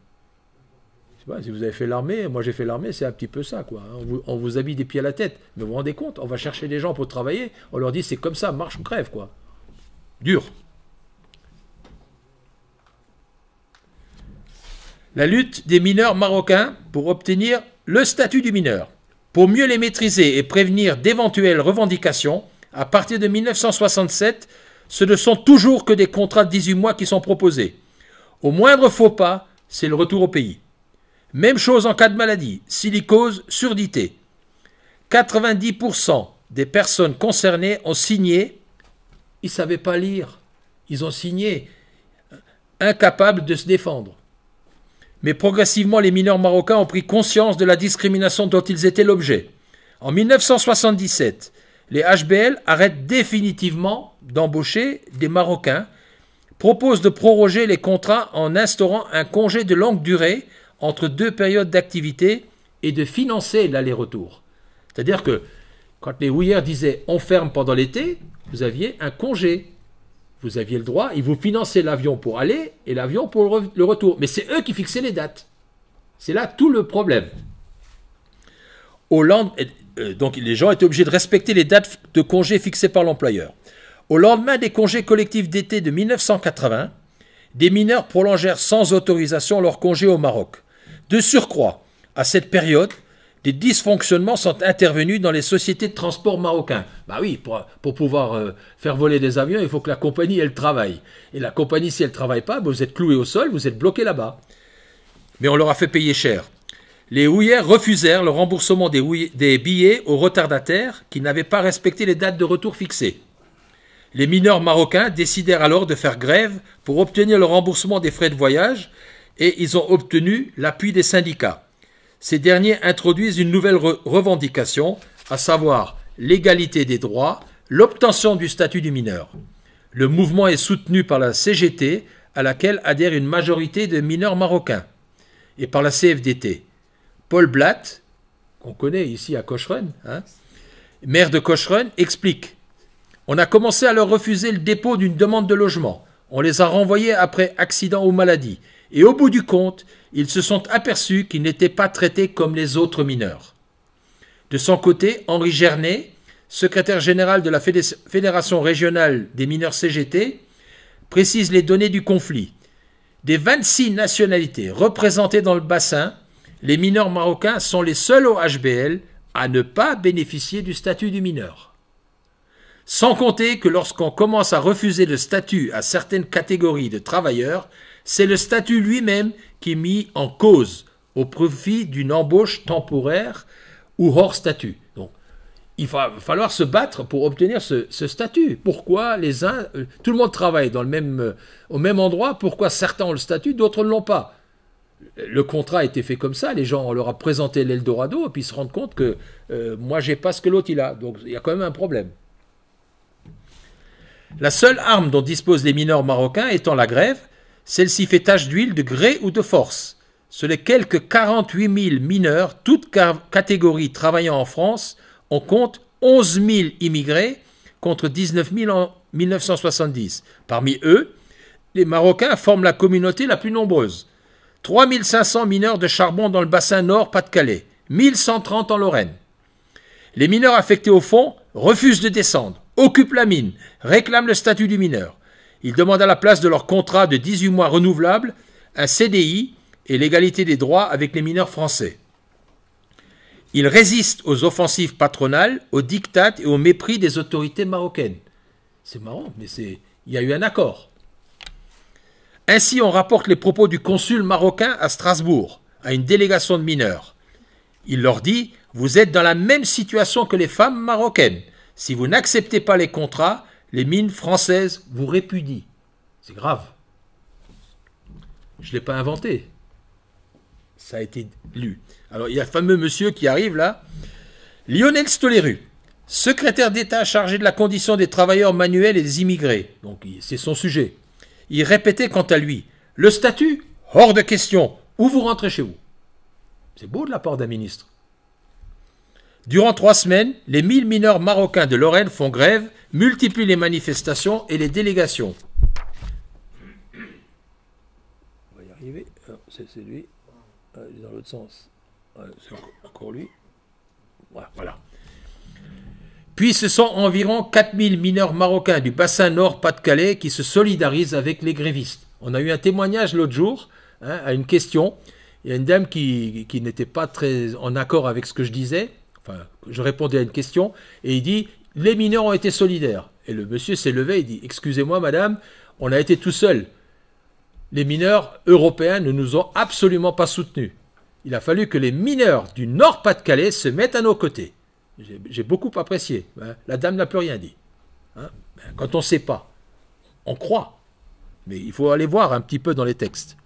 sais pas, si vous avez fait l'armée, moi j'ai fait l'armée, c'est un petit peu ça, quoi. Hein. On vous, habille des pieds à la tête. Mais vous vous rendez compte, on va chercher des gens pour travailler, on leur dit c'est comme ça, marche ou crève, quoi. Dur. la lutte des mineurs marocains pour obtenir le statut du mineur. Pour mieux les maîtriser et prévenir d'éventuelles revendications, à partir de 1967, ce ne sont toujours que des contrats de 18 mois qui sont proposés. Au moindre faux pas, c'est le retour au pays. Même chose en cas de maladie, silicose, surdité. 90% des personnes concernées ont signé, ils ne savaient pas lire, ils ont signé, euh, incapables de se défendre. Mais progressivement, les mineurs marocains ont pris conscience de la discrimination dont ils étaient l'objet. En 1977, les HBL arrêtent définitivement d'embaucher des Marocains, proposent de proroger les contrats en instaurant un congé de longue durée entre deux périodes d'activité et de financer l'aller-retour. C'est-à-dire que quand les houillères disaient on ferme pendant l'été, vous aviez un congé vous aviez le droit, ils vous finançaient l'avion pour aller et l'avion pour le, retour. Mais c'est eux qui fixaient les dates. C'est là tout le problème. Euh, donc les gens étaient obligés de respecter les dates de congés fixées par l'employeur. Au lendemain des congés collectifs d'été de 1980, des mineurs prolongèrent sans autorisation leur congé au Maroc. De surcroît, à cette période, des dysfonctionnements sont intervenus dans les sociétés de transport marocains. Bah oui, pour, pouvoir euh, faire voler des avions, il faut que la compagnie, elle travaille. Et la compagnie, si elle ne travaille pas, bah vous êtes cloué au sol, vous êtes bloqué là-bas. Mais on leur a fait payer cher. Les houillères refusèrent le remboursement des billets aux retardataires qui n'avaient pas respecté les dates de retour fixées. Les mineurs marocains décidèrent alors de faire grève pour obtenir le remboursement des frais de voyage et ils ont obtenu l'appui des syndicats ces derniers introduisent une nouvelle revendication, à savoir l'égalité des droits, l'obtention du statut du mineur. Le mouvement est soutenu par la CGT, à laquelle adhère une majorité de mineurs marocains, et par la CFDT. Paul Blatt, qu'on connaît ici à Cocheren, hein, maire de Cocheren, explique On a commencé à leur refuser le dépôt d'une demande de logement. On les a renvoyés après accident ou maladie et au bout du compte, ils se sont aperçus qu'ils n'étaient pas traités comme les autres mineurs. De son côté, Henri Gernet, secrétaire général de la Fédération régionale des mineurs CGT, précise les données du conflit. Des 26 nationalités représentées dans le bassin, les mineurs marocains sont les seuls au HBL à ne pas bénéficier du statut du mineur. Sans compter que lorsqu'on commence à refuser le statut à certaines catégories de travailleurs, c'est le statut lui-même qui est mis en cause au profit d'une embauche temporaire ou hors statut. Donc, il va falloir se battre pour obtenir ce, statut. Pourquoi les uns, euh, tout le monde travaille dans le même, euh, au même endroit, pourquoi certains ont le statut, d'autres ne l'ont pas le contrat a été fait comme ça, les gens, on leur a présenté l'Eldorado, et puis ils se rendent compte que moi euh, moi, j'ai pas ce que l'autre il a. Donc il y a quand même un problème. La seule arme dont disposent les mineurs marocains étant la grève, celle-ci fait tache d'huile de gré ou de force. Sur les quelques 48 000 mineurs, toutes catégories travaillant en France, on compte 11 000 immigrés contre 19 000 en 1970. Parmi eux, les Marocains forment la communauté la plus nombreuse. 3 500 mineurs de charbon dans le bassin nord Pas-de-Calais, 1130 en Lorraine. Les mineurs affectés au fond refusent de descendre, occupent la mine, réclament le statut du mineur. Il demande à la place de leur contrat de 18 mois renouvelable un CDI et l'égalité des droits avec les mineurs français. Ils résistent aux offensives patronales, aux dictates et au mépris des autorités marocaines. C'est marrant, mais il y a eu un accord. Ainsi, on rapporte les propos du consul marocain à Strasbourg, à une délégation de mineurs. Il leur dit Vous êtes dans la même situation que les femmes marocaines. Si vous n'acceptez pas les contrats, les mines françaises vous répudient. C'est grave. Je ne l'ai pas inventé. Ça a été lu. Alors, il y a le fameux monsieur qui arrive là. Lionel Stoleru, secrétaire d'État chargé de la condition des travailleurs manuels et des immigrés. Donc, c'est son sujet. Il répétait quant à lui Le statut Hors de question. Où vous rentrez chez vous. C'est beau de la part d'un ministre. Durant trois semaines, les mille mineurs marocains de Lorraine font grève multiplie les manifestations et les délégations. On va y arriver. Ah, c'est lui. Ah, dans l'autre sens. Ah, encore lui. Voilà. Puis ce sont environ 4000 mineurs marocains du bassin nord Pas-de-Calais qui se solidarisent avec les grévistes. On a eu un témoignage l'autre jour hein, à une question. Il y a une dame qui, qui n'était pas très en accord avec ce que je disais. Enfin, je répondais à une question et il dit les mineurs ont été solidaires. Et le monsieur s'est levé et dit Excusez-moi, madame, on a été tout seul. Les mineurs européens ne nous ont absolument pas soutenus. Il a fallu que les mineurs du Nord-Pas-de-Calais se mettent à nos côtés. J'ai beaucoup apprécié. Hein. La dame n'a plus rien dit. Hein. Ben, quand on ne sait pas, on croit. Mais il faut aller voir un petit peu dans les textes.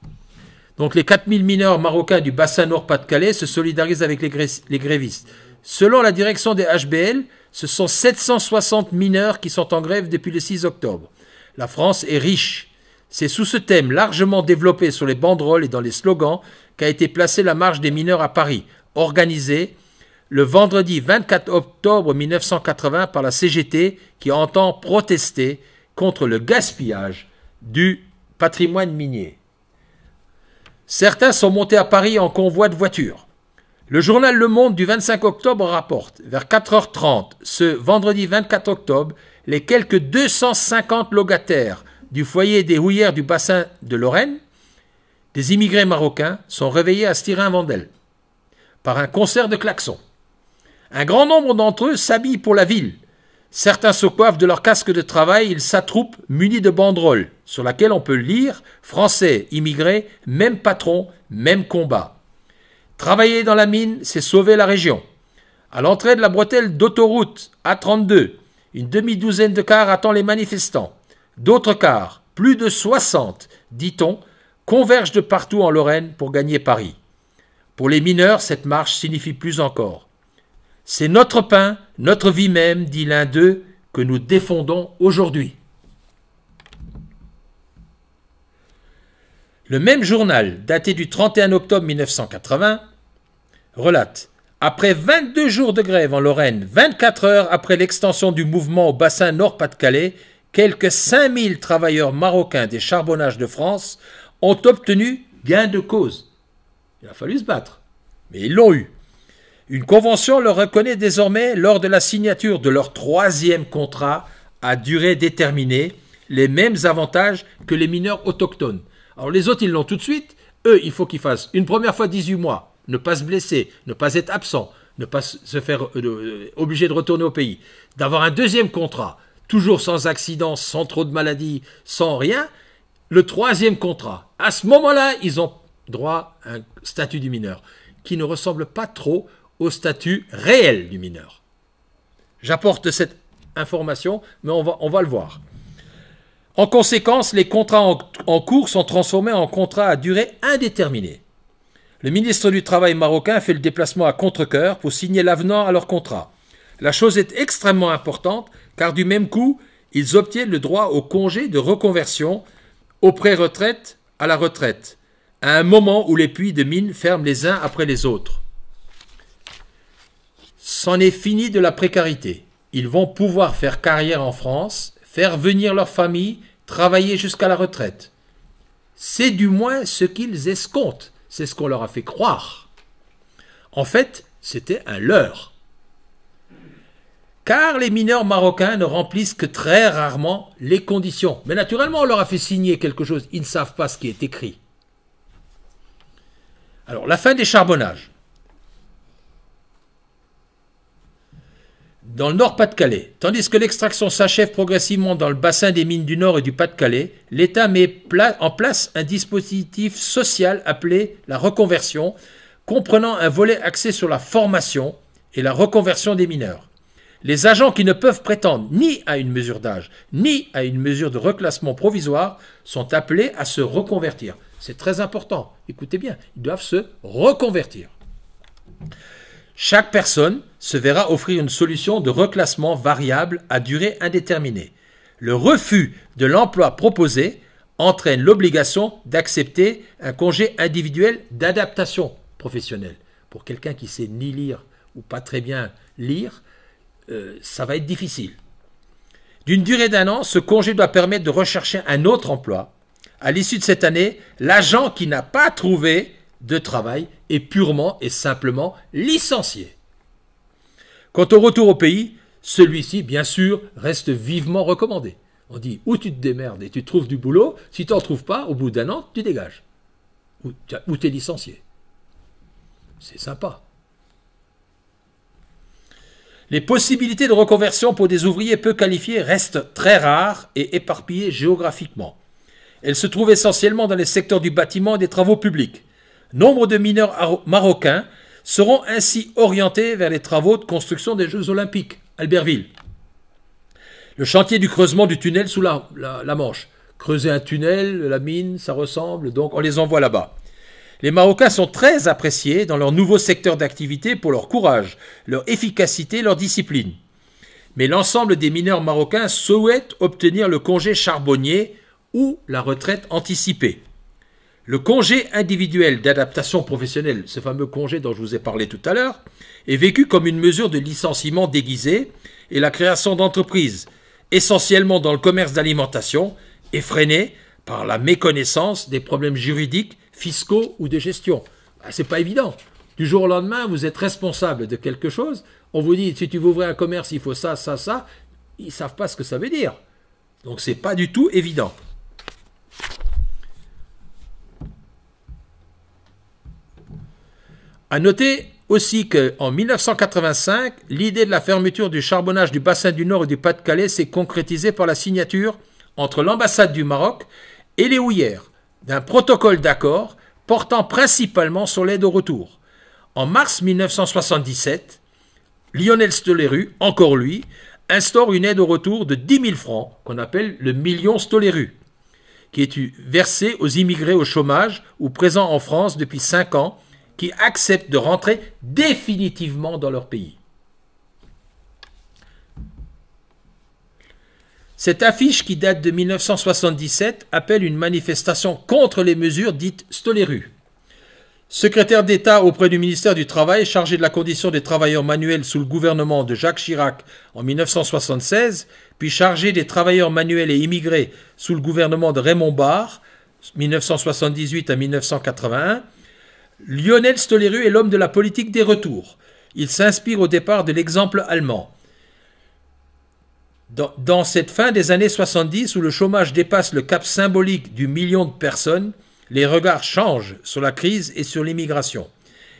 Donc les 4000 mineurs marocains du bassin Nord-Pas-de-Calais se solidarisent avec les, les grévistes. Selon la direction des HBL, ce sont 760 mineurs qui sont en grève depuis le 6 octobre. La France est riche. C'est sous ce thème largement développé sur les banderoles et dans les slogans qu'a été placée la marche des mineurs à Paris, organisée le vendredi 24 octobre 1980 par la CGT qui entend protester contre le gaspillage du patrimoine minier. Certains sont montés à Paris en convoi de voitures. Le journal Le Monde du 25 octobre rapporte, vers 4h30, ce vendredi 24 octobre, les quelques 250 locataires du foyer des houillères du bassin de Lorraine, des immigrés marocains, sont réveillés à Styrin-Vandel par un concert de klaxons. Un grand nombre d'entre eux s'habillent pour la ville. Certains se coiffent de leur casque de travail, ils s'attroupent munis de banderoles sur laquelle on peut lire Français, immigrés, même patron, même combat. Travailler dans la mine, c'est sauver la région. À l'entrée de la bretelle d'autoroute A32, une demi-douzaine de cars attend les manifestants. D'autres cars, plus de 60, dit-on, convergent de partout en Lorraine pour gagner Paris. Pour les mineurs, cette marche signifie plus encore. C'est notre pain, notre vie même, dit l'un d'eux, que nous défendons aujourd'hui. Le même journal, daté du 31 octobre 1980, relate Après 22 jours de grève en Lorraine, 24 heures après l'extension du mouvement au bassin Nord-Pas-de-Calais, quelques 5000 travailleurs marocains des charbonnages de France ont obtenu gain de cause. Il a fallu se battre, mais ils l'ont eu. Une convention leur reconnaît désormais, lors de la signature de leur troisième contrat à durée déterminée, les mêmes avantages que les mineurs autochtones. Alors les autres, ils l'ont tout de suite. Eux, il faut qu'ils fassent une première fois 18 mois, ne pas se blesser, ne pas être absent, ne pas se faire obliger euh, euh, obligé de retourner au pays, d'avoir un deuxième contrat, toujours sans accident, sans trop de maladies, sans rien, le troisième contrat. À ce moment-là, ils ont droit à un statut du mineur qui ne ressemble pas trop au statut réel du mineur. J'apporte cette information, mais on va, on va le voir. En conséquence, les contrats en cours sont transformés en contrats à durée indéterminée. Le ministre du Travail marocain fait le déplacement à contre-coeur pour signer l'avenant à leur contrat. La chose est extrêmement importante car du même coup, ils obtiennent le droit au congé de reconversion, au pré-retraite, à la retraite, à un moment où les puits de mines ferment les uns après les autres. C'en est fini de la précarité. Ils vont pouvoir faire carrière en France, faire venir leur famille, travailler jusqu'à la retraite. C'est du moins ce qu'ils escomptent. C'est ce qu'on leur a fait croire. En fait, c'était un leurre. Car les mineurs marocains ne remplissent que très rarement les conditions. Mais naturellement, on leur a fait signer quelque chose. Ils ne savent pas ce qui est écrit. Alors, la fin des charbonnages. dans le Nord-Pas-de-Calais. Tandis que l'extraction s'achève progressivement dans le bassin des mines du Nord et du Pas-de-Calais, l'État met en place un dispositif social appelé la reconversion, comprenant un volet axé sur la formation et la reconversion des mineurs. Les agents qui ne peuvent prétendre ni à une mesure d'âge, ni à une mesure de reclassement provisoire, sont appelés à se reconvertir. C'est très important, écoutez bien, ils doivent se reconvertir. Chaque personne se verra offrir une solution de reclassement variable à durée indéterminée. Le refus de l'emploi proposé entraîne l'obligation d'accepter un congé individuel d'adaptation professionnelle. Pour quelqu'un qui sait ni lire ou pas très bien lire, euh, ça va être difficile. D'une durée d'un an, ce congé doit permettre de rechercher un autre emploi. À l'issue de cette année, l'agent qui n'a pas trouvé de travail est purement et simplement licencié. Quant au retour au pays, celui-ci, bien sûr, reste vivement recommandé. On dit ou tu te démerdes et tu trouves du boulot, si tu n'en trouves pas, au bout d'un an, tu dégages. Ou tu es licencié. C'est sympa. Les possibilités de reconversion pour des ouvriers peu qualifiés restent très rares et éparpillées géographiquement. Elles se trouvent essentiellement dans les secteurs du bâtiment et des travaux publics. Nombre de mineurs marocains seront ainsi orientés vers les travaux de construction des Jeux olympiques. Albertville. Le chantier du creusement du tunnel sous la, Manche. Creuser un tunnel, la mine, ça ressemble, donc on les envoie là-bas. Les Marocains sont très appréciés dans leur nouveau secteur d'activité pour leur courage, leur efficacité, leur discipline. Mais l'ensemble des mineurs marocains souhaitent obtenir le congé charbonnier ou la retraite anticipée. Le congé individuel d'adaptation professionnelle, ce fameux congé dont je vous ai parlé tout à l'heure, est vécu comme une mesure de licenciement déguisé et la création d'entreprises, essentiellement dans le commerce d'alimentation, est freinée par la méconnaissance des problèmes juridiques, fiscaux ou de gestion. Ah, ce n'est pas évident. Du jour au lendemain, vous êtes responsable de quelque chose. On vous dit, si tu veux ouvrir un commerce, il faut ça, ça, ça. Ils ne savent pas ce que ça veut dire. Donc, ce n'est pas du tout évident. À noter aussi qu'en 1985, l'idée de la fermeture du charbonnage du bassin du Nord et du Pas-de-Calais s'est concrétisée par la signature entre l'ambassade du Maroc et les houillères d'un protocole d'accord portant principalement sur l'aide au retour. En mars 1977, Lionel Stoleru, encore lui, instaure une aide au retour de 10 000 francs, qu'on appelle le million Stoleru, qui est versée aux immigrés au chômage ou présents en France depuis 5 ans qui acceptent de rentrer définitivement dans leur pays. Cette affiche qui date de 1977 appelle une manifestation contre les mesures dites Stoléru. Secrétaire d'État auprès du ministère du Travail chargé de la condition des travailleurs manuels sous le gouvernement de Jacques Chirac en 1976, puis chargé des travailleurs manuels et immigrés sous le gouvernement de Raymond Barre 1978 à 1981, Lionel Stoléru est l'homme de la politique des retours. Il s'inspire au départ de l'exemple allemand. Dans, dans, cette fin des années 70, où le chômage dépasse le cap symbolique du million de personnes, les regards changent sur la crise et sur l'immigration.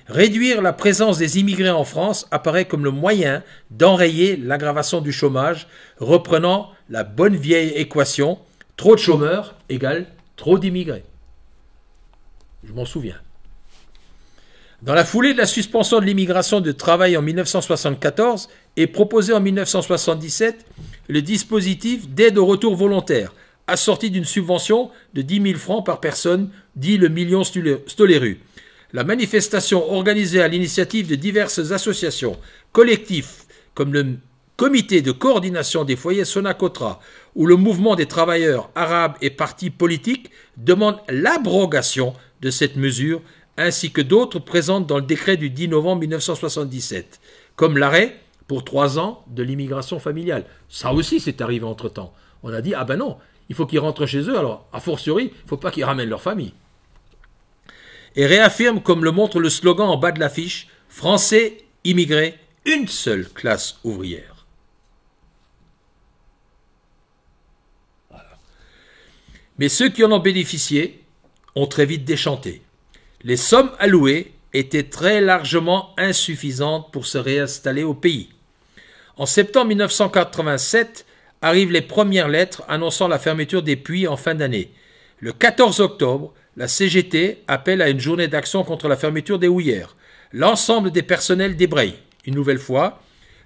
Réduire la présence des immigrés en France apparaît comme le moyen d'enrayer l'aggravation du chômage, reprenant la bonne vieille équation trop de chômeurs égale trop d'immigrés. Je m'en souviens. Dans la foulée de la suspension de l'immigration de travail en 1974 est proposée en 1977 le dispositif d'aide au retour volontaire, assorti d'une subvention de 10 000 francs par personne, dit le million Stoleru. La manifestation organisée à l'initiative de diverses associations, collectifs, comme le comité de coordination des foyers Sonacotra, ou le mouvement des travailleurs arabes et partis politiques demande l'abrogation de cette mesure ainsi que d'autres présentes dans le décret du 10 novembre 1977, comme l'arrêt pour trois ans de l'immigration familiale. Ça aussi, c'est arrivé entre-temps. On a dit, ah ben non, il faut qu'ils rentrent chez eux, alors, a fortiori, il ne faut pas qu'ils ramènent leur famille. Et réaffirme, comme le montre le slogan en bas de l'affiche, Français, immigrés, une seule classe ouvrière. Mais ceux qui en ont bénéficié ont très vite déchanté les sommes allouées étaient très largement insuffisantes pour se réinstaller au pays. En septembre 1987 arrivent les premières lettres annonçant la fermeture des puits en fin d'année. Le 14 octobre, la CGT appelle à une journée d'action contre la fermeture des houillères. L'ensemble des personnels débraye, une nouvelle fois.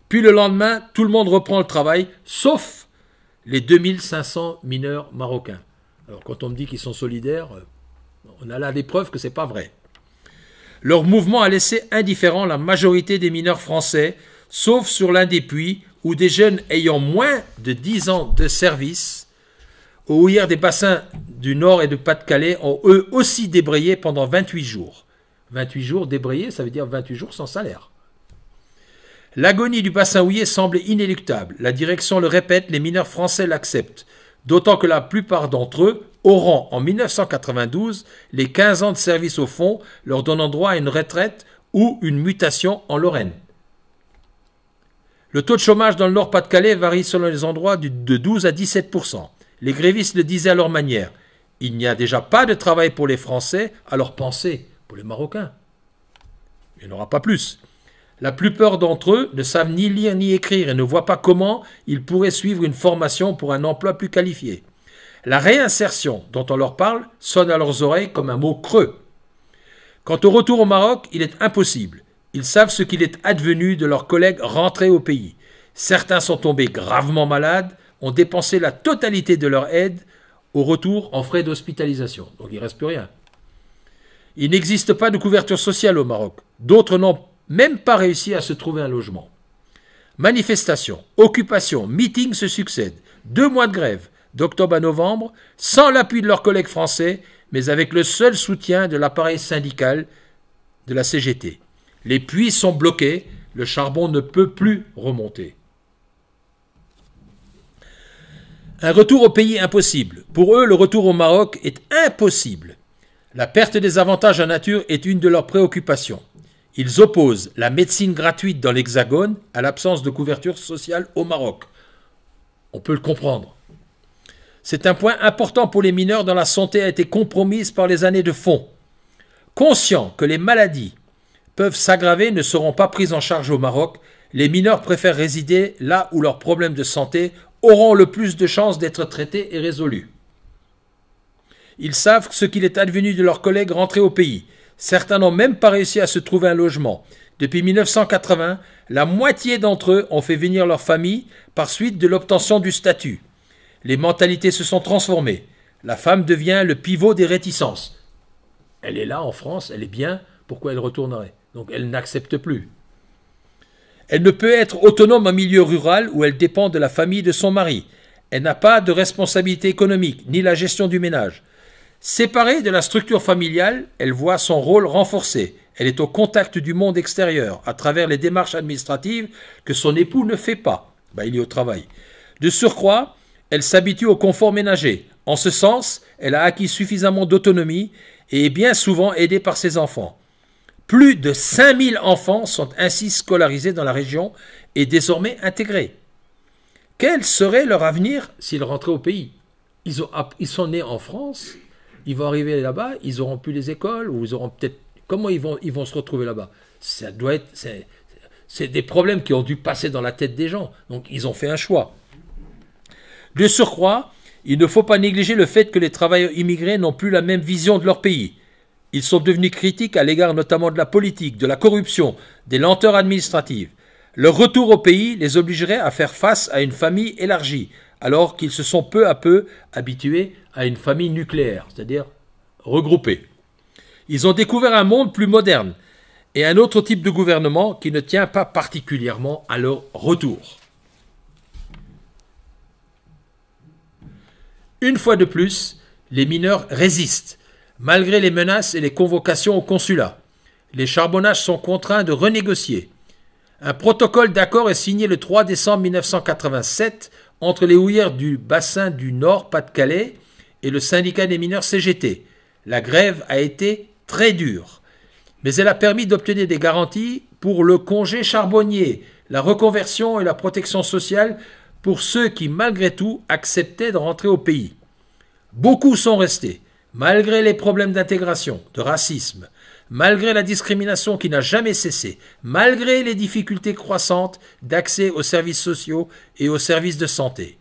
Puis le lendemain, tout le monde reprend le travail, sauf les 2500 mineurs marocains. Alors quand on me dit qu'ils sont solidaires, euh, on a là des preuves que ce n'est pas vrai. Leur mouvement a laissé indifférent la majorité des mineurs français, sauf sur l'un des puits, où des jeunes ayant moins de 10 ans de service au houillères des bassins du Nord et de Pas-de-Calais ont eux aussi débrayé pendant 28 jours. 28 jours débrayés, ça veut dire 28 jours sans salaire. L'agonie du bassin houillé semble inéluctable. La direction le répète, les mineurs français l'acceptent d'autant que la plupart d'entre eux auront en 1992 les 15 ans de service au fond, leur donnant droit à une retraite ou une mutation en Lorraine. Le taux de chômage dans le Nord-Pas-de-Calais varie selon les endroits de 12 à 17 Les grévistes le disaient à leur manière. Il n'y a déjà pas de travail pour les Français, alors pensez pour les Marocains. Il n'y en aura pas plus. La plupart d'entre eux ne savent ni lire ni écrire et ne voient pas comment ils pourraient suivre une formation pour un emploi plus qualifié. La réinsertion dont on leur parle sonne à leurs oreilles comme un mot creux. Quant au retour au Maroc, il est impossible. Ils savent ce qu'il est advenu de leurs collègues rentrés au pays. Certains sont tombés gravement malades, ont dépensé la totalité de leur aide au retour en frais d'hospitalisation. Donc il ne reste plus rien. Il n'existe pas de couverture sociale au Maroc. D'autres n'ont même pas réussi à se trouver un logement. Manifestations, occupations, meetings se succèdent. Deux mois de grève, d'octobre à novembre, sans l'appui de leurs collègues français, mais avec le seul soutien de l'appareil syndical de la CGT. Les puits sont bloqués, le charbon ne peut plus remonter. Un retour au pays impossible. Pour eux, le retour au Maroc est impossible. La perte des avantages en nature est une de leurs préoccupations. Ils opposent la médecine gratuite dans l'Hexagone à l'absence de couverture sociale au Maroc. On peut le comprendre. C'est un point important pour les mineurs dont la santé a été compromise par les années de fond. Conscients que les maladies peuvent s'aggraver ne seront pas prises en charge au Maroc, les mineurs préfèrent résider là où leurs problèmes de santé auront le plus de chances d'être traités et résolus. Ils savent ce qu'il est advenu de leurs collègues rentrés au pays. Certains n'ont même pas réussi à se trouver un logement. Depuis 1980, la moitié d'entre eux ont fait venir leur famille par suite de l'obtention du statut. Les mentalités se sont transformées. La femme devient le pivot des réticences. Elle est là en France, elle est bien, pourquoi elle retournerait Donc elle n'accepte plus. Elle ne peut être autonome en milieu rural où elle dépend de la famille de son mari. Elle n'a pas de responsabilité économique, ni la gestion du ménage. Séparée de la structure familiale, elle voit son rôle renforcé. Elle est au contact du monde extérieur à travers les démarches administratives que son époux ne fait pas. Bah, il est au travail. De surcroît, elle s'habitue au confort ménager. En ce sens, elle a acquis suffisamment d'autonomie et est bien souvent aidée par ses enfants. Plus de 5000 enfants sont ainsi scolarisés dans la région et désormais intégrés. Quel serait leur avenir s'ils rentraient au pays ils sont nés en France, ils vont arriver là-bas, ils auront plus les écoles, ou ils auront peut-être. Comment ils vont, ils vont se retrouver là-bas Ça doit être. C'est des problèmes qui ont dû passer dans la tête des gens. Donc ils ont fait un choix. De surcroît, il ne faut pas négliger le fait que les travailleurs immigrés n'ont plus la même vision de leur pays. Ils sont devenus critiques à l'égard notamment de la politique, de la corruption, des lenteurs administratives. Leur retour au pays les obligerait à faire face à une famille élargie, alors qu'ils se sont peu à peu habitués à une famille nucléaire, c'est-à-dire regroupée. Ils ont découvert un monde plus moderne et un autre type de gouvernement qui ne tient pas particulièrement à leur retour. Une fois de plus, les mineurs résistent, malgré les menaces et les convocations au consulat. Les charbonnages sont contraints de renégocier. Un protocole d'accord est signé le 3 décembre 1987 entre les houillères du bassin du Nord-Pas-de-Calais et le syndicat des mineurs CGT. La grève a été très dure, mais elle a permis d'obtenir des garanties pour le congé charbonnier, la reconversion et la protection sociale pour ceux qui, malgré tout, acceptaient de rentrer au pays. Beaucoup sont restés, malgré les problèmes d'intégration, de racisme, malgré la discrimination qui n'a jamais cessé, malgré les difficultés croissantes d'accès aux services sociaux et aux services de santé.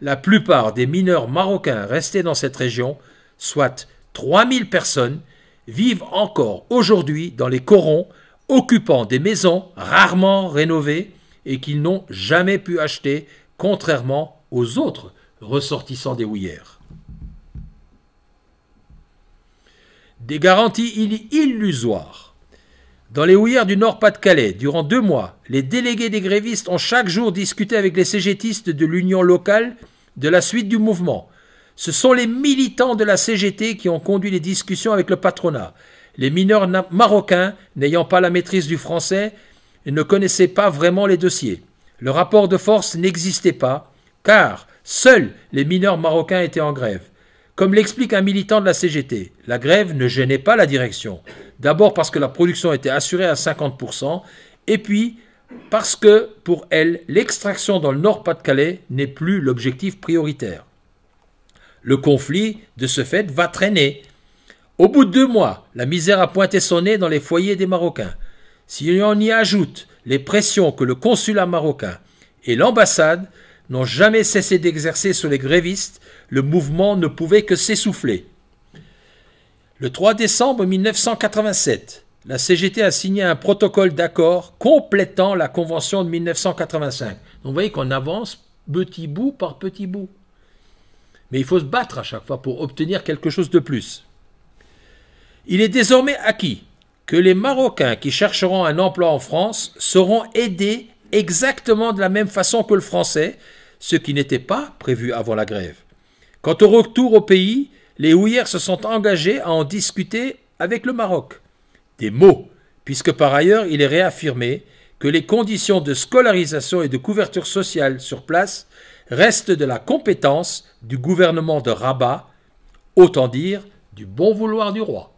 La plupart des mineurs marocains restés dans cette région, soit 3000 personnes, vivent encore aujourd'hui dans les corons, occupant des maisons rarement rénovées et qu'ils n'ont jamais pu acheter, contrairement aux autres ressortissants des houillères. des garanties illusoires. Dans les houillères du Nord-Pas-de-Calais, durant deux mois, les délégués des grévistes ont chaque jour discuté avec les CGTistes de l'Union locale de la suite du mouvement. Ce sont les militants de la CGT qui ont conduit les discussions avec le patronat. Les mineurs marocains, n'ayant pas la maîtrise du français, ne connaissaient pas vraiment les dossiers. Le rapport de force n'existait pas, car seuls les mineurs marocains étaient en grève. Comme l'explique un militant de la CGT, la grève ne gênait pas la direction. D'abord parce que la production était assurée à 50%, et puis parce que, pour elle, l'extraction dans le Nord-Pas-de-Calais n'est plus l'objectif prioritaire. Le conflit, de ce fait, va traîner. Au bout de deux mois, la misère a pointé son nez dans les foyers des Marocains. Si on y ajoute les pressions que le consulat marocain et l'ambassade n'ont jamais cessé d'exercer sur les grévistes, le mouvement ne pouvait que s'essouffler. Le 3 décembre 1987, la CGT a signé un protocole d'accord complétant la convention de 1985. Donc vous voyez qu'on avance petit bout par petit bout. Mais il faut se battre à chaque fois pour obtenir quelque chose de plus. Il est désormais acquis que les Marocains qui chercheront un emploi en France seront aidés exactement de la même façon que le français, ce qui n'était pas prévu avant la grève. Quant au retour au pays, les houillères se sont engagés à en discuter avec le Maroc. Des mots, puisque par ailleurs il est réaffirmé que les conditions de scolarisation et de couverture sociale sur place restent de la compétence du gouvernement de Rabat, autant dire du bon vouloir du roi.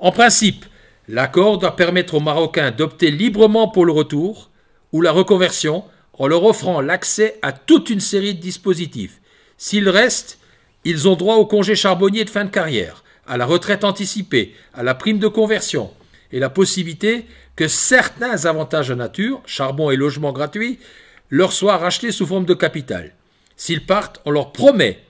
En principe, l'accord doit permettre aux Marocains d'opter librement pour le retour ou la reconversion en leur offrant l'accès à toute une série de dispositifs, S'ils restent, ils ont droit au congé charbonnier de fin de carrière, à la retraite anticipée, à la prime de conversion et la possibilité que certains avantages de nature, charbon et logement gratuit, leur soient rachetés sous forme de capital. S'ils partent, on leur promet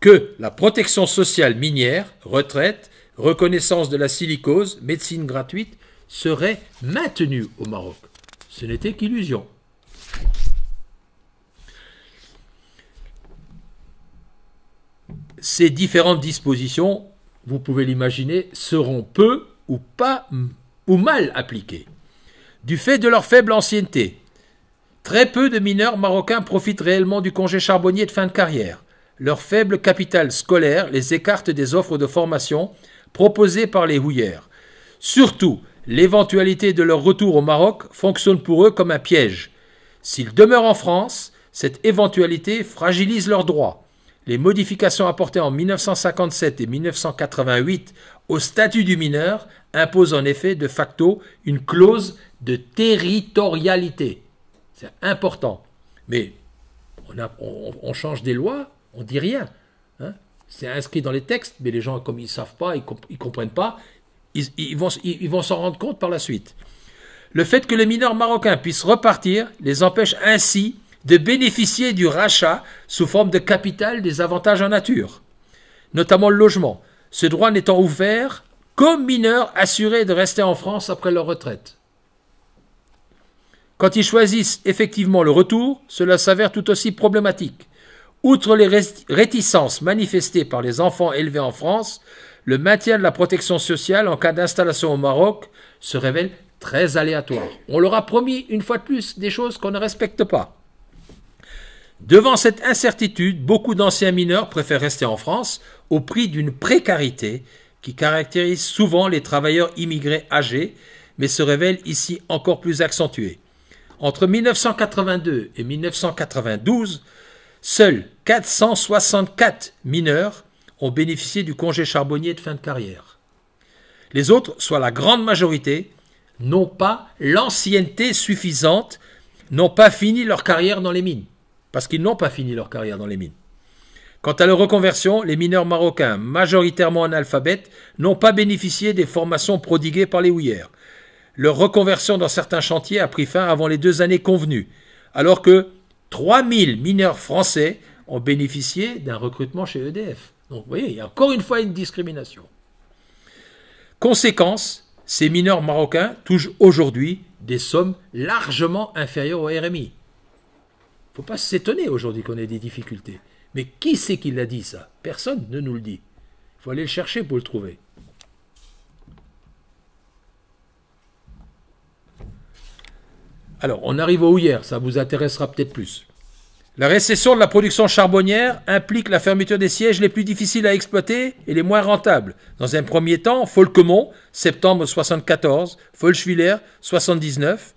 que la protection sociale minière, retraite, reconnaissance de la silicose, médecine gratuite, serait maintenue au Maroc. Ce n'était qu'illusion. ces différentes dispositions, vous pouvez l'imaginer, seront peu ou pas ou mal appliquées. Du fait de leur faible ancienneté, très peu de mineurs marocains profitent réellement du congé charbonnier de fin de carrière. Leur faible capital scolaire les écarte des offres de formation proposées par les houillères. Surtout, l'éventualité de leur retour au Maroc fonctionne pour eux comme un piège. S'ils demeurent en France, cette éventualité fragilise leurs droits les modifications apportées en 1957 et 1988 au statut du mineur imposent en effet de facto une clause de territorialité. C'est important. Mais on, change des lois, on dit rien. Hein. C'est inscrit dans les textes, mais les gens, comme ils ne savent pas, ils ne comprennent pas, ils, vont s'en rendre compte par la suite. Le fait que les mineurs marocains puissent repartir les empêche ainsi de bénéficier du rachat sous forme de capital des avantages en nature, notamment le logement, ce droit n'étant ouvert qu'aux mineurs assurés de rester en France après leur retraite. Quand ils choisissent effectivement le retour, cela s'avère tout aussi problématique. Outre les réticences manifestées par les enfants élevés en France, le maintien de la protection sociale en cas d'installation au Maroc se révèle très aléatoire. On leur a promis une fois de plus des choses qu'on ne respecte pas. Devant cette incertitude, beaucoup d'anciens mineurs préfèrent rester en France au prix d'une précarité qui caractérise souvent les travailleurs immigrés âgés, mais se révèle ici encore plus accentuée. Entre 1982 et 1992, seuls 464 mineurs ont bénéficié du congé charbonnier de fin de carrière. Les autres, soit la grande majorité, n'ont pas l'ancienneté suffisante, n'ont pas fini leur carrière dans les mines parce qu'ils n'ont pas fini leur carrière dans les mines. Quant à leur reconversion, les mineurs marocains, majoritairement analphabètes, n'ont pas bénéficié des formations prodiguées par les houillères. Leur reconversion dans certains chantiers a pris fin avant les deux années convenues, alors que 3000 mineurs français ont bénéficié d'un recrutement chez EDF. Donc vous voyez, il y a encore une fois une discrimination. Conséquence, ces mineurs marocains touchent aujourd'hui des sommes largement inférieures au RMI faut pas s'étonner aujourd'hui qu'on ait des difficultés. Mais qui c'est qui l'a dit ça Personne ne nous le dit. Il faut aller le chercher pour le trouver. Alors, on arrive au hier, ça vous intéressera peut-être plus. La récession de la production charbonnière implique la fermeture des sièges les plus difficiles à exploiter et les moins rentables. Dans un premier temps, Folquemont, septembre 1974, Folschwiller, 1979.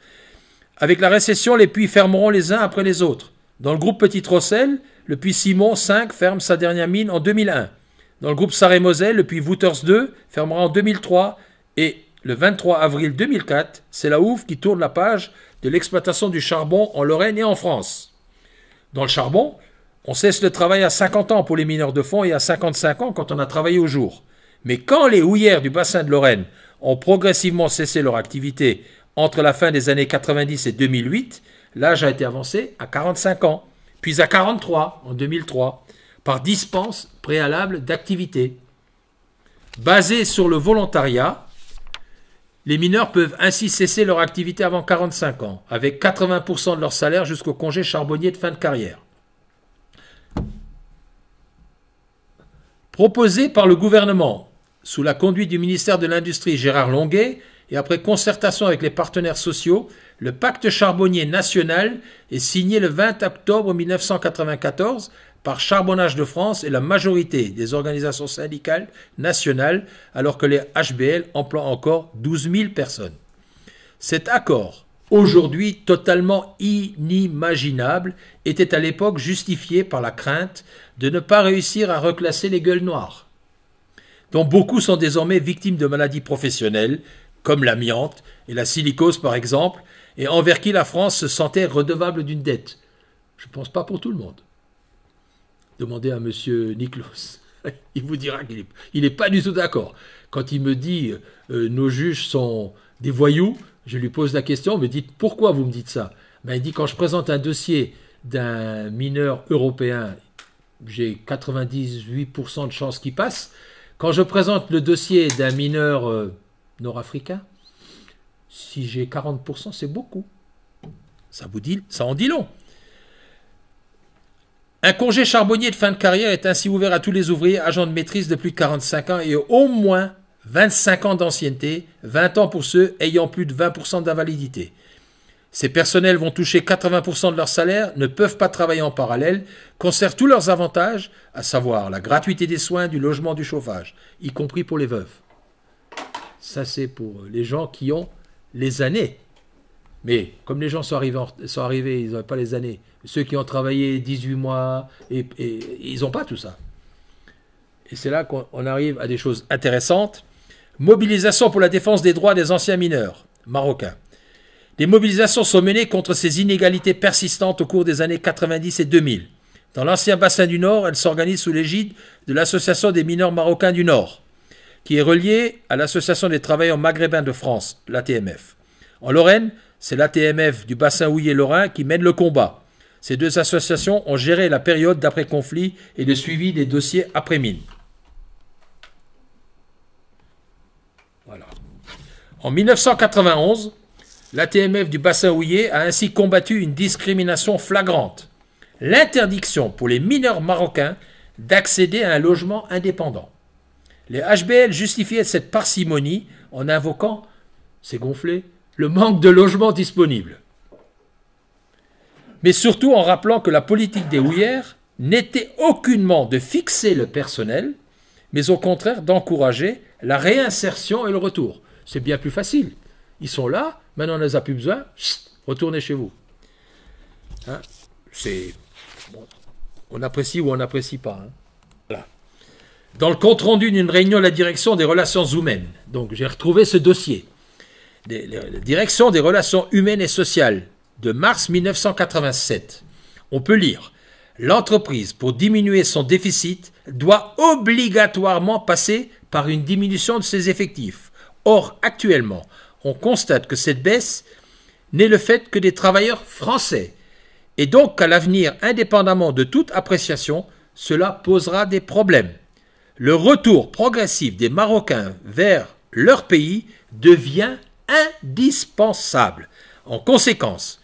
Avec la récession, les puits fermeront les uns après les autres. Dans le groupe Petit Rossel, le puits Simon 5 ferme sa dernière mine en 2001. Dans le groupe Sarre-Moselle, le puits Wouters 2 fermera en 2003. Et le 23 avril 2004, c'est la ouf qui tourne la page de l'exploitation du charbon en Lorraine et en France. Dans le charbon, on cesse le travail à 50 ans pour les mineurs de fond et à 55 ans quand on a travaillé au jour. Mais quand les houillères du bassin de Lorraine ont progressivement cessé leur activité entre la fin des années 90 et 2008, l'âge a été avancé à 45 ans, puis à 43 en 2003, par dispense préalable d'activité. Basé sur le volontariat, les mineurs peuvent ainsi cesser leur activité avant 45 ans, avec 80% de leur salaire jusqu'au congé charbonnier de fin de carrière. Proposé par le gouvernement, sous la conduite du ministère de l'Industrie Gérard Longuet, et après concertation avec les partenaires sociaux, le pacte charbonnier national est signé le 20 octobre 1994 par Charbonnage de France et la majorité des organisations syndicales nationales, alors que les HBL emploient encore 12 000 personnes. Cet accord, aujourd'hui totalement inimaginable, était à l'époque justifié par la crainte de ne pas réussir à reclasser les gueules noires, dont beaucoup sont désormais victimes de maladies professionnelles, comme l'amiante et la silicose par exemple, et envers qui la France se sentait redevable d'une dette. Je ne pense pas pour tout le monde. Demandez à M. Niklos. *laughs* Il vous dira qu'il n'est pas du tout d'accord. Quand il me dit euh, nos juges sont des voyous, je lui pose la question, me dites, pourquoi vous me dites ça ben, Il dit quand je présente un dossier d'un mineur européen, j'ai 98% de chances qu'il passe. Quand je présente le dossier d'un mineur euh, nord-africain, si j'ai 40%, c'est beaucoup. Ça, vous dit, ça en dit long. Un congé charbonnier de fin de carrière est ainsi ouvert à tous les ouvriers agents de maîtrise de plus de 45 ans et au moins 25 ans d'ancienneté, 20 ans pour ceux ayant plus de 20% d'invalidité. Ces personnels vont toucher 80% de leur salaire, ne peuvent pas travailler en parallèle, conservent tous leurs avantages, à savoir la gratuité des soins, du logement, du chauffage, y compris pour les veuves. Ça, c'est pour les gens qui ont les années. Mais comme les gens sont arrivés, sont arrivés ils n'ont pas les années. Ceux qui ont travaillé 18 mois, ils n'ont pas tout ça. Et c'est là qu'on arrive à des choses intéressantes. Mobilisation pour la défense des droits des anciens mineurs marocains. Des mobilisations sont menées contre ces inégalités persistantes au cours des années 90 et 2000. Dans l'ancien bassin du Nord, elles s'organisent sous l'égide de l'Association des mineurs marocains du Nord qui est reliée à l'Association des travailleurs maghrébins de France, l'ATMF. En Lorraine, c'est l'ATMF du bassin houillé lorrain qui mène le combat. Ces deux associations ont géré la période d'après-conflit et de suivi des dossiers après-mine. En 1991, l'ATMF du bassin houillé a ainsi combattu une discrimination flagrante l'interdiction pour les mineurs marocains d'accéder à un logement indépendant. Les HBL justifiaient cette parcimonie en invoquant, c'est gonflé, le manque de logements disponibles. Mais surtout en rappelant que la politique des houillères n'était aucunement de fixer le personnel, mais au contraire d'encourager la réinsertion et le retour. C'est bien plus facile. Ils sont là, maintenant on ne les a plus besoin, retournez chez vous. Hein, c'est. on apprécie ou on n'apprécie pas. Hein dans le compte-rendu d'une réunion de la direction des relations humaines. Donc j'ai retrouvé ce dossier. La direction des relations humaines et sociales de mars 1987. On peut lire L'entreprise, pour diminuer son déficit, doit obligatoirement passer par une diminution de ses effectifs. Or, actuellement, on constate que cette baisse n'est le fait que des travailleurs français. Et donc qu'à l'avenir, indépendamment de toute appréciation, cela posera des problèmes le retour progressif des Marocains vers leur pays devient indispensable. En conséquence,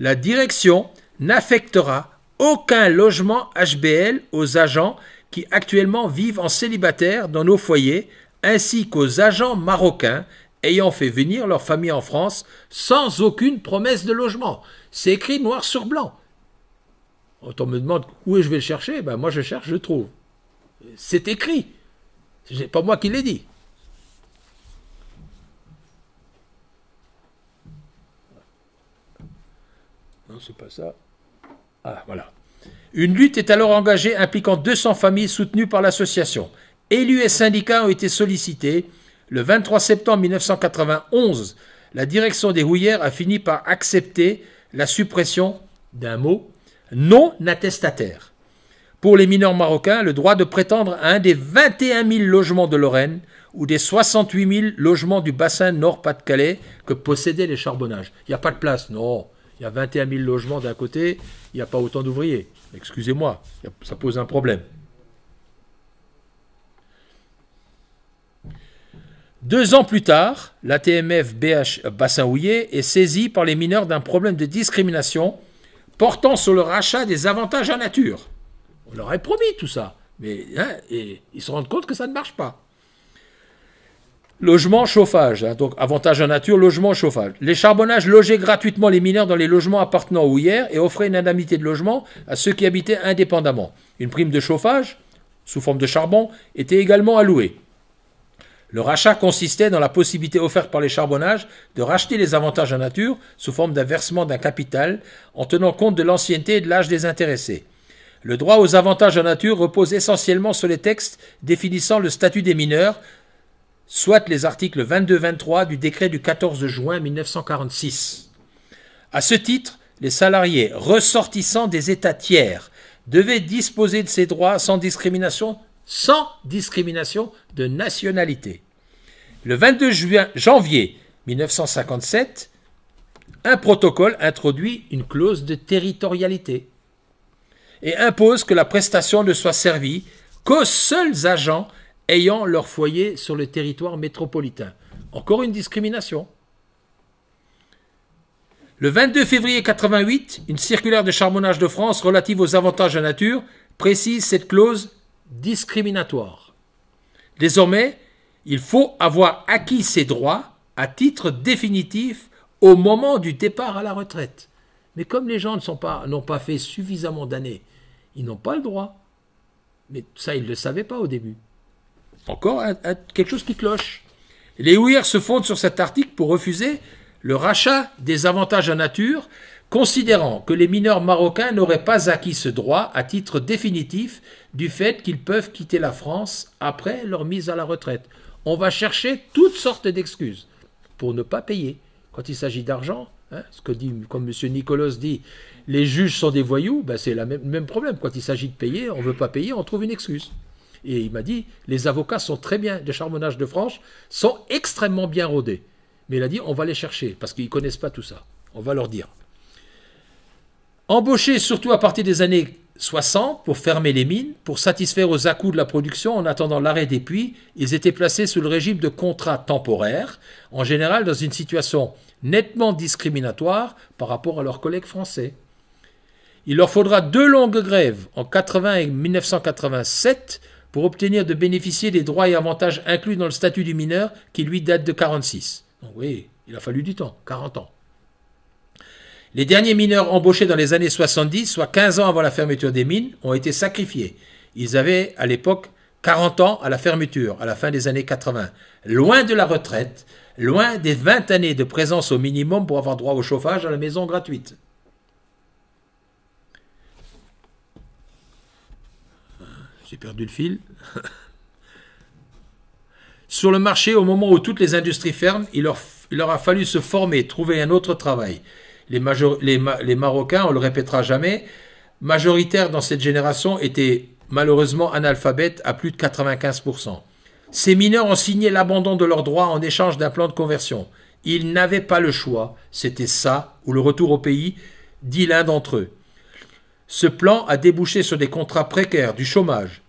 la direction n'affectera aucun logement HBL aux agents qui actuellement vivent en célibataire dans nos foyers, ainsi qu'aux agents marocains ayant fait venir leur famille en France sans aucune promesse de logement. C'est écrit noir sur blanc. Quand on me demande où je vais le chercher, ben, moi je cherche, je trouve. C'est écrit. Ce n'est pas moi qui l'ai dit. Non, c'est pas ça. Ah, voilà. Une lutte est alors engagée impliquant 200 familles soutenues par l'association. Élus et syndicats ont été sollicités. Le 23 septembre 1991, la direction des Houillères a fini par accepter la suppression d'un mot non attestataire pour les mineurs marocains le droit de prétendre à un des 21 000 logements de Lorraine ou des 68 000 logements du bassin Nord-Pas-de-Calais que possédaient les charbonnages. Il n'y a pas de place, non. Il y a 21 000 logements d'un côté, il n'y a pas autant d'ouvriers. Excusez-moi, ça pose un problème. Deux ans plus tard, la TMF BH Bassin Houillé est saisie par les mineurs d'un problème de discrimination portant sur le rachat des avantages à nature. On leur a promis tout ça. Mais hein, ils se rendent compte que ça ne marche pas. Logement, chauffage. Hein, donc, avantages en nature, logement, chauffage. Les charbonnages logeaient gratuitement les mineurs dans les logements appartenant aux hier et offraient une indemnité de logement à ceux qui habitaient indépendamment. Une prime de chauffage, sous forme de charbon, était également allouée. Le rachat consistait dans la possibilité offerte par les charbonnages de racheter les avantages en nature sous forme d'un versement d'un capital en tenant compte de l'ancienneté et de l'âge des intéressés. Le droit aux avantages en nature repose essentiellement sur les textes définissant le statut des mineurs, soit les articles 22-23 du décret du 14 juin 1946. À ce titre, les salariés ressortissants des États tiers devaient disposer de ces droits sans discrimination, sans discrimination de nationalité. Le 22 janvier 1957, un protocole introduit une clause de territorialité et impose que la prestation ne soit servie qu'aux seuls agents ayant leur foyer sur le territoire métropolitain. Encore une discrimination. Le 22 février 1988, une circulaire de Charbonnage de France relative aux avantages la nature précise cette clause discriminatoire. Désormais, il faut avoir acquis ses droits à titre définitif au moment du départ à la retraite. Mais comme les gens n'ont pas fait suffisamment d'années ils n'ont pas le droit. Mais ça, ils ne le savaient pas au début. Encore quelque chose qui cloche. Les Ouïrs se fondent sur cet article pour refuser le rachat des avantages à nature, considérant que les mineurs marocains n'auraient pas acquis ce droit à titre définitif du fait qu'ils peuvent quitter la France après leur mise à la retraite. On va chercher toutes sortes d'excuses pour ne pas payer. Quand il s'agit d'argent, hein, ce que dit, comme M. Nicolas dit, les juges sont des voyous, ben c'est le même, problème. Quand il s'agit de payer, on ne veut pas payer, on trouve une excuse. Et il m'a dit, les avocats sont très bien, les charbonnages de franche sont extrêmement bien rodés. Mais il a dit, on va les chercher, parce qu'ils ne connaissent pas tout ça. On va leur dire. Embauchés surtout à partir des années 60 pour fermer les mines, pour satisfaire aux à de la production en attendant l'arrêt des puits, ils étaient placés sous le régime de contrats temporaire, en général dans une situation nettement discriminatoire par rapport à leurs collègues français. Il leur faudra deux longues grèves en 80 et 1987 pour obtenir de bénéficier des droits et avantages inclus dans le statut du mineur qui lui date de 46. Donc oui, il a fallu du temps, 40 ans. Les derniers mineurs embauchés dans les années 70, soit 15 ans avant la fermeture des mines, ont été sacrifiés. Ils avaient à l'époque 40 ans à la fermeture, à la fin des années 80. Loin de la retraite, loin des 20 années de présence au minimum pour avoir droit au chauffage à la maison gratuite. J'ai perdu le fil. *laughs* Sur le marché, au moment où toutes les industries ferment, il leur, a fallu se former, trouver un autre travail. Les, Marocains, on le répétera jamais, majoritaires dans cette génération étaient malheureusement analphabètes à plus de 95%. Ces mineurs ont signé l'abandon de leurs droits en échange d'un plan de conversion. Ils n'avaient pas le choix, c'était ça ou le retour au pays, dit l'un d'entre eux. Ce plan a débouché sur des contrats précaires, du chômage.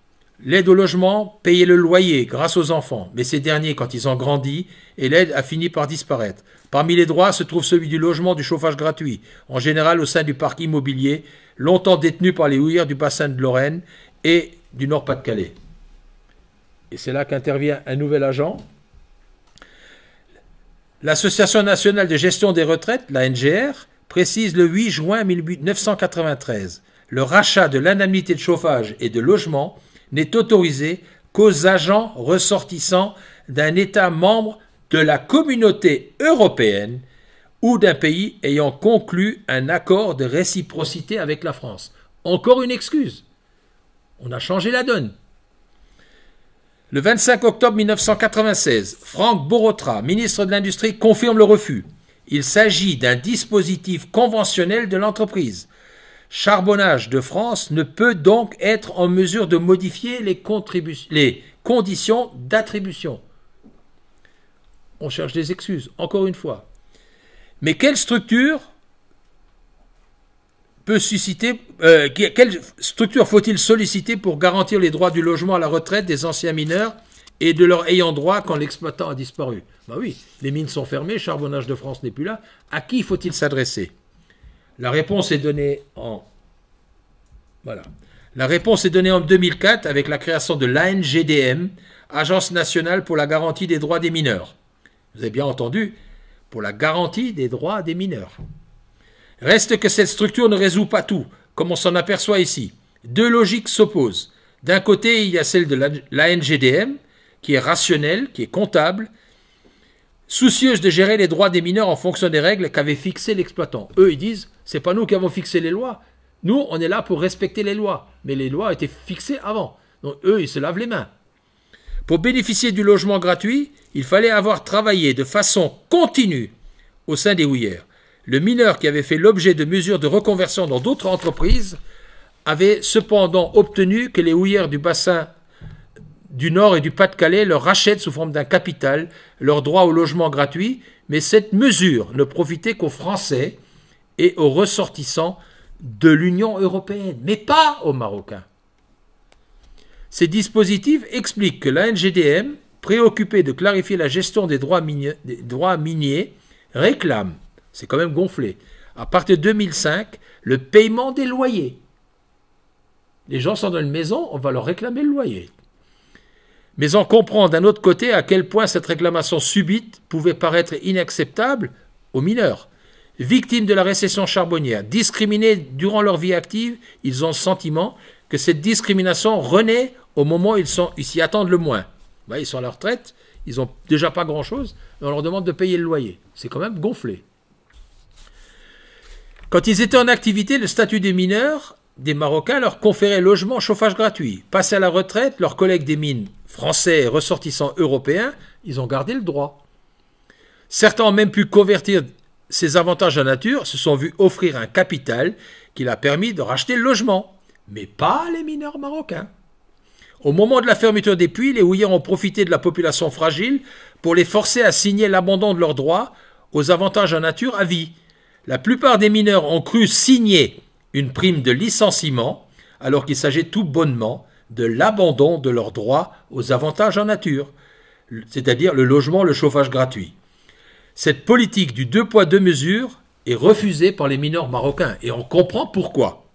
L'aide au logement payait le loyer grâce aux enfants, mais ces derniers, quand ils ont grandi, et l'aide a fini par disparaître. Parmi les droits se trouve celui du logement du chauffage gratuit, en général au sein du parc immobilier, longtemps détenu par les houillères du bassin de Lorraine et du Nord-Pas-de-Calais. Et c'est là qu'intervient un nouvel agent. L'Association nationale de gestion des retraites, la NGR, précise le 8 juin 1993 le rachat de l'indemnité de chauffage et de logement n'est autorisé qu'aux agents ressortissants d'un État membre de la communauté européenne ou d'un pays ayant conclu un accord de réciprocité avec la France. Encore une excuse. On a changé la donne. Le 25 octobre 1996, Franck Borotra, ministre de l'Industrie, confirme le refus. Il s'agit d'un dispositif conventionnel de l'entreprise charbonnage de France ne peut donc être en mesure de modifier les, conditions d'attribution. On cherche des excuses, encore une fois. Mais quelle structure peut susciter, euh, quelle structure faut-il solliciter pour garantir les droits du logement à la retraite des anciens mineurs et de leur ayant droit quand l'exploitant a disparu Ben oui, les mines sont fermées, Charbonnage de France n'est plus là. À qui faut-il s'adresser la réponse est donnée en. Voilà. La réponse est donnée en 2004 avec la création de l'ANGDM, Agence nationale pour la garantie des droits des mineurs. Vous avez bien entendu, pour la garantie des droits des mineurs. Reste que cette structure ne résout pas tout, comme on s'en aperçoit ici. Deux logiques s'opposent. D'un côté, il y a celle de l'ANGDM, qui est rationnelle, qui est comptable, soucieuse de gérer les droits des mineurs en fonction des règles qu'avait fixées l'exploitant. Eux, ils disent c'est pas nous qui avons fixé les lois. Nous, on est là pour respecter les lois. Mais les lois étaient fixées avant. Donc eux, ils se lavent les mains. Pour bénéficier du logement gratuit, il fallait avoir travaillé de façon continue au sein des houillères. Le mineur qui avait fait l'objet de mesures de reconversion dans d'autres entreprises avait cependant obtenu que les houillères du bassin du Nord et du Pas-de-Calais leur rachètent sous forme d'un capital leur droit au logement gratuit, mais cette mesure ne profitait qu'aux Français et aux ressortissants de l'Union européenne, mais pas aux Marocains. Ces dispositifs expliquent que la NGDM, préoccupée de clarifier la gestion des droits, miniers, réclame, c'est quand même gonflé, à partir de 2005, le paiement des loyers. Les gens sont dans une maison, on va leur réclamer le loyer. Mais on comprend d'un autre côté à quel point cette réclamation subite pouvait paraître inacceptable aux mineurs, Victimes de la récession charbonnière, discriminés durant leur vie active, ils ont le sentiment que cette discrimination renaît au moment où ils s'y attendent le moins. ils sont à la retraite, ils n'ont déjà pas grand-chose, et on leur demande de payer le loyer. C'est quand même gonflé. Quand ils étaient en activité, le statut des mineurs des Marocains leur conférait logement, chauffage gratuit. Passés à la retraite, leurs collègues des mines français et ressortissants européens, ils ont gardé le droit. Certains ont même pu convertir ces avantages en nature se sont vus offrir un capital qui a permis de racheter le logement, mais pas les mineurs marocains. Au moment de la fermeture des puits, les houillères ont profité de la population fragile pour les forcer à signer l'abandon de leurs droits aux avantages en nature à vie. La plupart des mineurs ont cru signer une prime de licenciement alors qu'il s'agit tout bonnement de l'abandon de leurs droits aux avantages en nature, c'est-à-dire le logement, le chauffage gratuit. Cette politique du deux poids deux mesures est refusée par les mineurs marocains et on comprend pourquoi.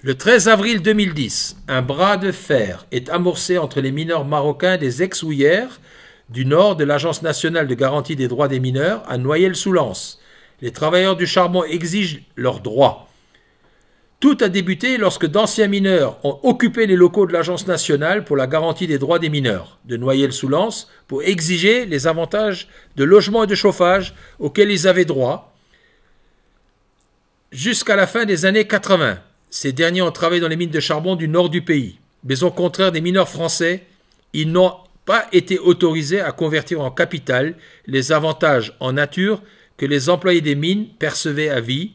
Le 13 avril 2010, un bras de fer est amorcé entre les mineurs marocains des ex-ouillères du nord de l'Agence nationale de garantie des droits des mineurs à Noyelles-sous-Lens. Les travailleurs du charbon exigent leurs droits. Tout a débuté lorsque d'anciens mineurs ont occupé les locaux de l'Agence nationale pour la garantie des droits des mineurs de noyelles sous lance pour exiger les avantages de logement et de chauffage auxquels ils avaient droit jusqu'à la fin des années 80. Ces derniers ont travaillé dans les mines de charbon du nord du pays, mais au contraire des mineurs français, ils n'ont pas été autorisés à convertir en capital les avantages en nature que les employés des mines percevaient à vie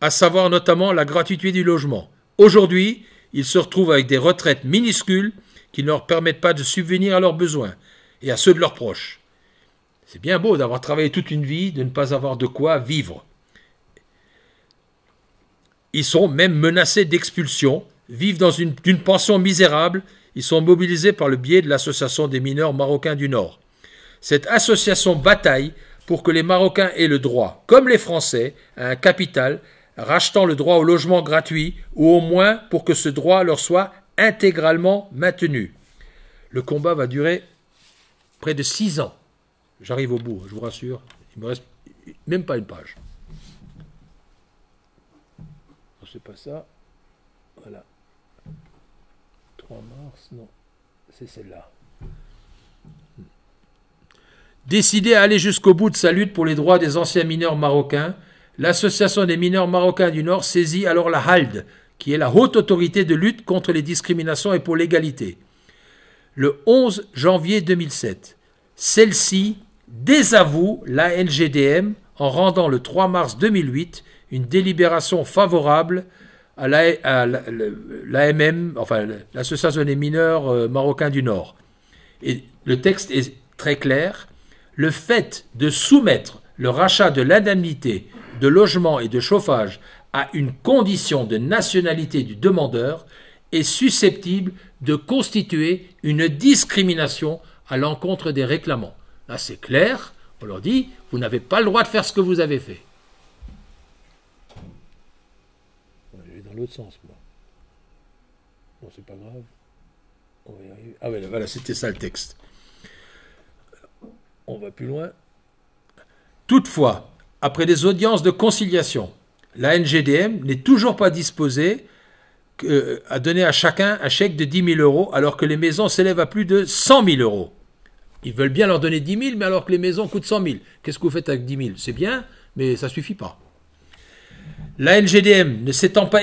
à savoir notamment la gratuité du logement. Aujourd'hui, ils se retrouvent avec des retraites minuscules qui ne leur permettent pas de subvenir à leurs besoins et à ceux de leurs proches. C'est bien beau d'avoir travaillé toute une vie, de ne pas avoir de quoi vivre. Ils sont même menacés d'expulsion, vivent dans une, pension misérable, ils sont mobilisés par le biais de l'Association des mineurs marocains du Nord. Cette association bataille pour que les Marocains aient le droit, comme les Français, à un capital rachetant le droit au logement gratuit, ou au moins pour que ce droit leur soit intégralement maintenu. Le combat va durer près de six ans. J'arrive au bout, hein, je vous rassure. Il me reste même pas une page. C'est pas ça. Voilà. 3 mars, non. C'est celle-là. Décidé à aller jusqu'au bout de sa lutte pour les droits des anciens mineurs marocains, L'association des mineurs marocains du Nord saisit alors la HALD, qui est la haute autorité de lutte contre les discriminations et pour l'égalité. Le 11 janvier 2007, celle-ci désavoue la LGDM en rendant le 3 mars 2008 une délibération favorable à l'AMM, enfin l'Association des mineurs euh, marocains du Nord. Et le texte est très clair. Le fait de soumettre le rachat de l'indemnité de logement et de chauffage à une condition de nationalité du demandeur est susceptible de constituer une discrimination à l'encontre des réclamants. Là, c'est clair, on leur dit, vous n'avez pas le droit de faire ce que vous avez fait. dans l'autre sens, moi. Bon, c'est pas grave. Ah, voilà, c'était ça le texte. On va plus loin. Toutefois, après des audiences de conciliation, la NGDM n'est toujours pas disposée euh, à donner à chacun un chèque de 10 000 euros alors que les maisons s'élèvent à plus de 100 000 euros. Ils veulent bien leur donner 10 000, mais alors que les maisons coûtent 100 000. Qu'est-ce que vous faites avec 10 000 C'est bien, mais ça ne suffit pas. La NGDM ne s'étant pas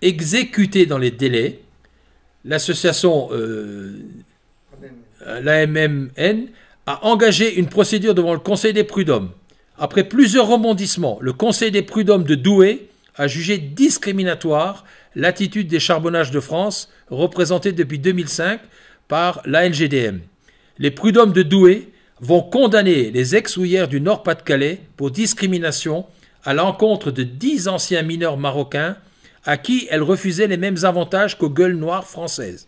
exécutée dans les délais, l'association euh, l'AMMN a engagé une procédure devant le Conseil des prud'hommes après plusieurs rebondissements, le Conseil des prud'hommes de Douai a jugé discriminatoire l'attitude des charbonnages de France, représentée depuis 2005 par la Les prud'hommes de Douai vont condamner les ex-houillères du Nord-Pas-de-Calais pour discrimination à l'encontre de dix anciens mineurs marocains à qui elles refusaient les mêmes avantages qu'aux gueules noires françaises.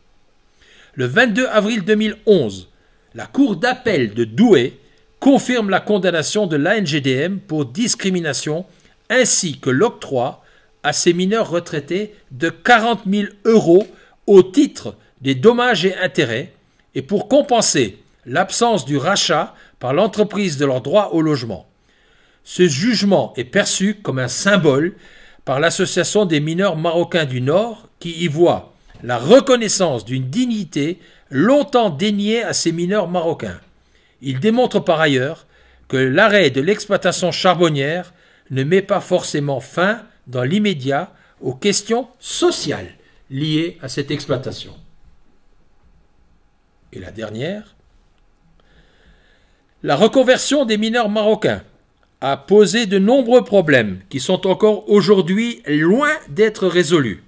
Le 22 avril 2011, la Cour d'appel de Douai confirme la condamnation de l'ANGDM pour discrimination ainsi que l'octroi à ces mineurs retraités de 40 000 euros au titre des dommages et intérêts et pour compenser l'absence du rachat par l'entreprise de leur droit au logement. Ce jugement est perçu comme un symbole par l'Association des mineurs marocains du Nord qui y voit la reconnaissance d'une dignité longtemps déniée à ces mineurs marocains. Il démontre par ailleurs que l'arrêt de l'exploitation charbonnière ne met pas forcément fin, dans l'immédiat, aux questions sociales liées à cette exploitation. Et la dernière, la reconversion des mineurs marocains a posé de nombreux problèmes qui sont encore aujourd'hui loin d'être résolus.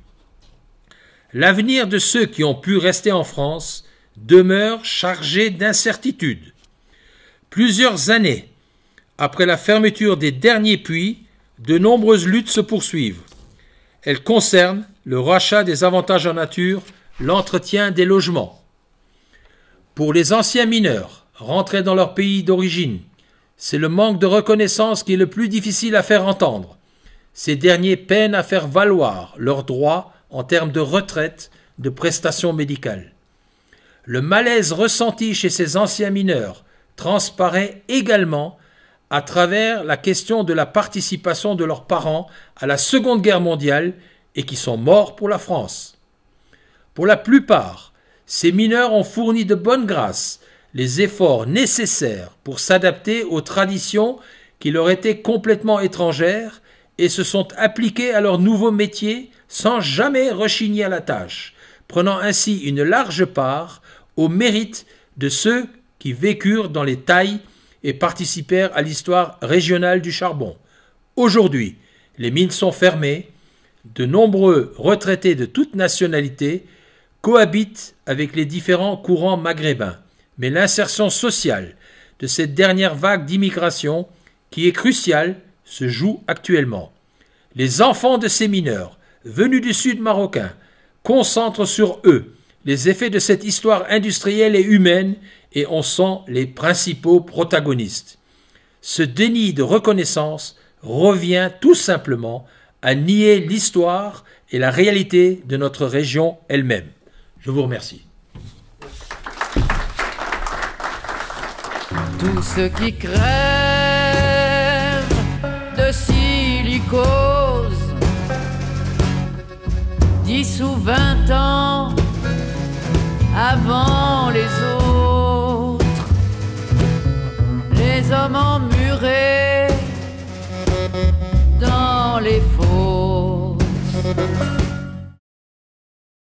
L'avenir de ceux qui ont pu rester en France demeure chargé d'incertitudes Plusieurs années après la fermeture des derniers puits, de nombreuses luttes se poursuivent. Elles concernent le rachat des avantages en nature, l'entretien des logements. Pour les anciens mineurs rentrés dans leur pays d'origine, c'est le manque de reconnaissance qui est le plus difficile à faire entendre. Ces derniers peinent à faire valoir leurs droits en termes de retraite, de prestations médicales. Le malaise ressenti chez ces anciens mineurs transparaît également à travers la question de la participation de leurs parents à la Seconde Guerre mondiale et qui sont morts pour la France. Pour la plupart, ces mineurs ont fourni de bonne grâce les efforts nécessaires pour s'adapter aux traditions qui leur étaient complètement étrangères et se sont appliqués à leur nouveau métier sans jamais rechigner à la tâche, prenant ainsi une large part au mérite de ceux qui vécurent dans les tailles et participèrent à l'histoire régionale du charbon. Aujourd'hui, les mines sont fermées, de nombreux retraités de toute nationalité cohabitent avec les différents courants maghrébins. Mais l'insertion sociale de cette dernière vague d'immigration, qui est cruciale, se joue actuellement. Les enfants de ces mineurs, venus du sud marocain, concentrent sur eux les effets de cette histoire industrielle et humaine et on sent les principaux protagonistes. Ce déni de reconnaissance revient tout simplement à nier l'histoire et la réalité de notre région elle-même. Je vous remercie. Tout ce qui de silicose, ou ans avant les hommes emmurés dans les fosses.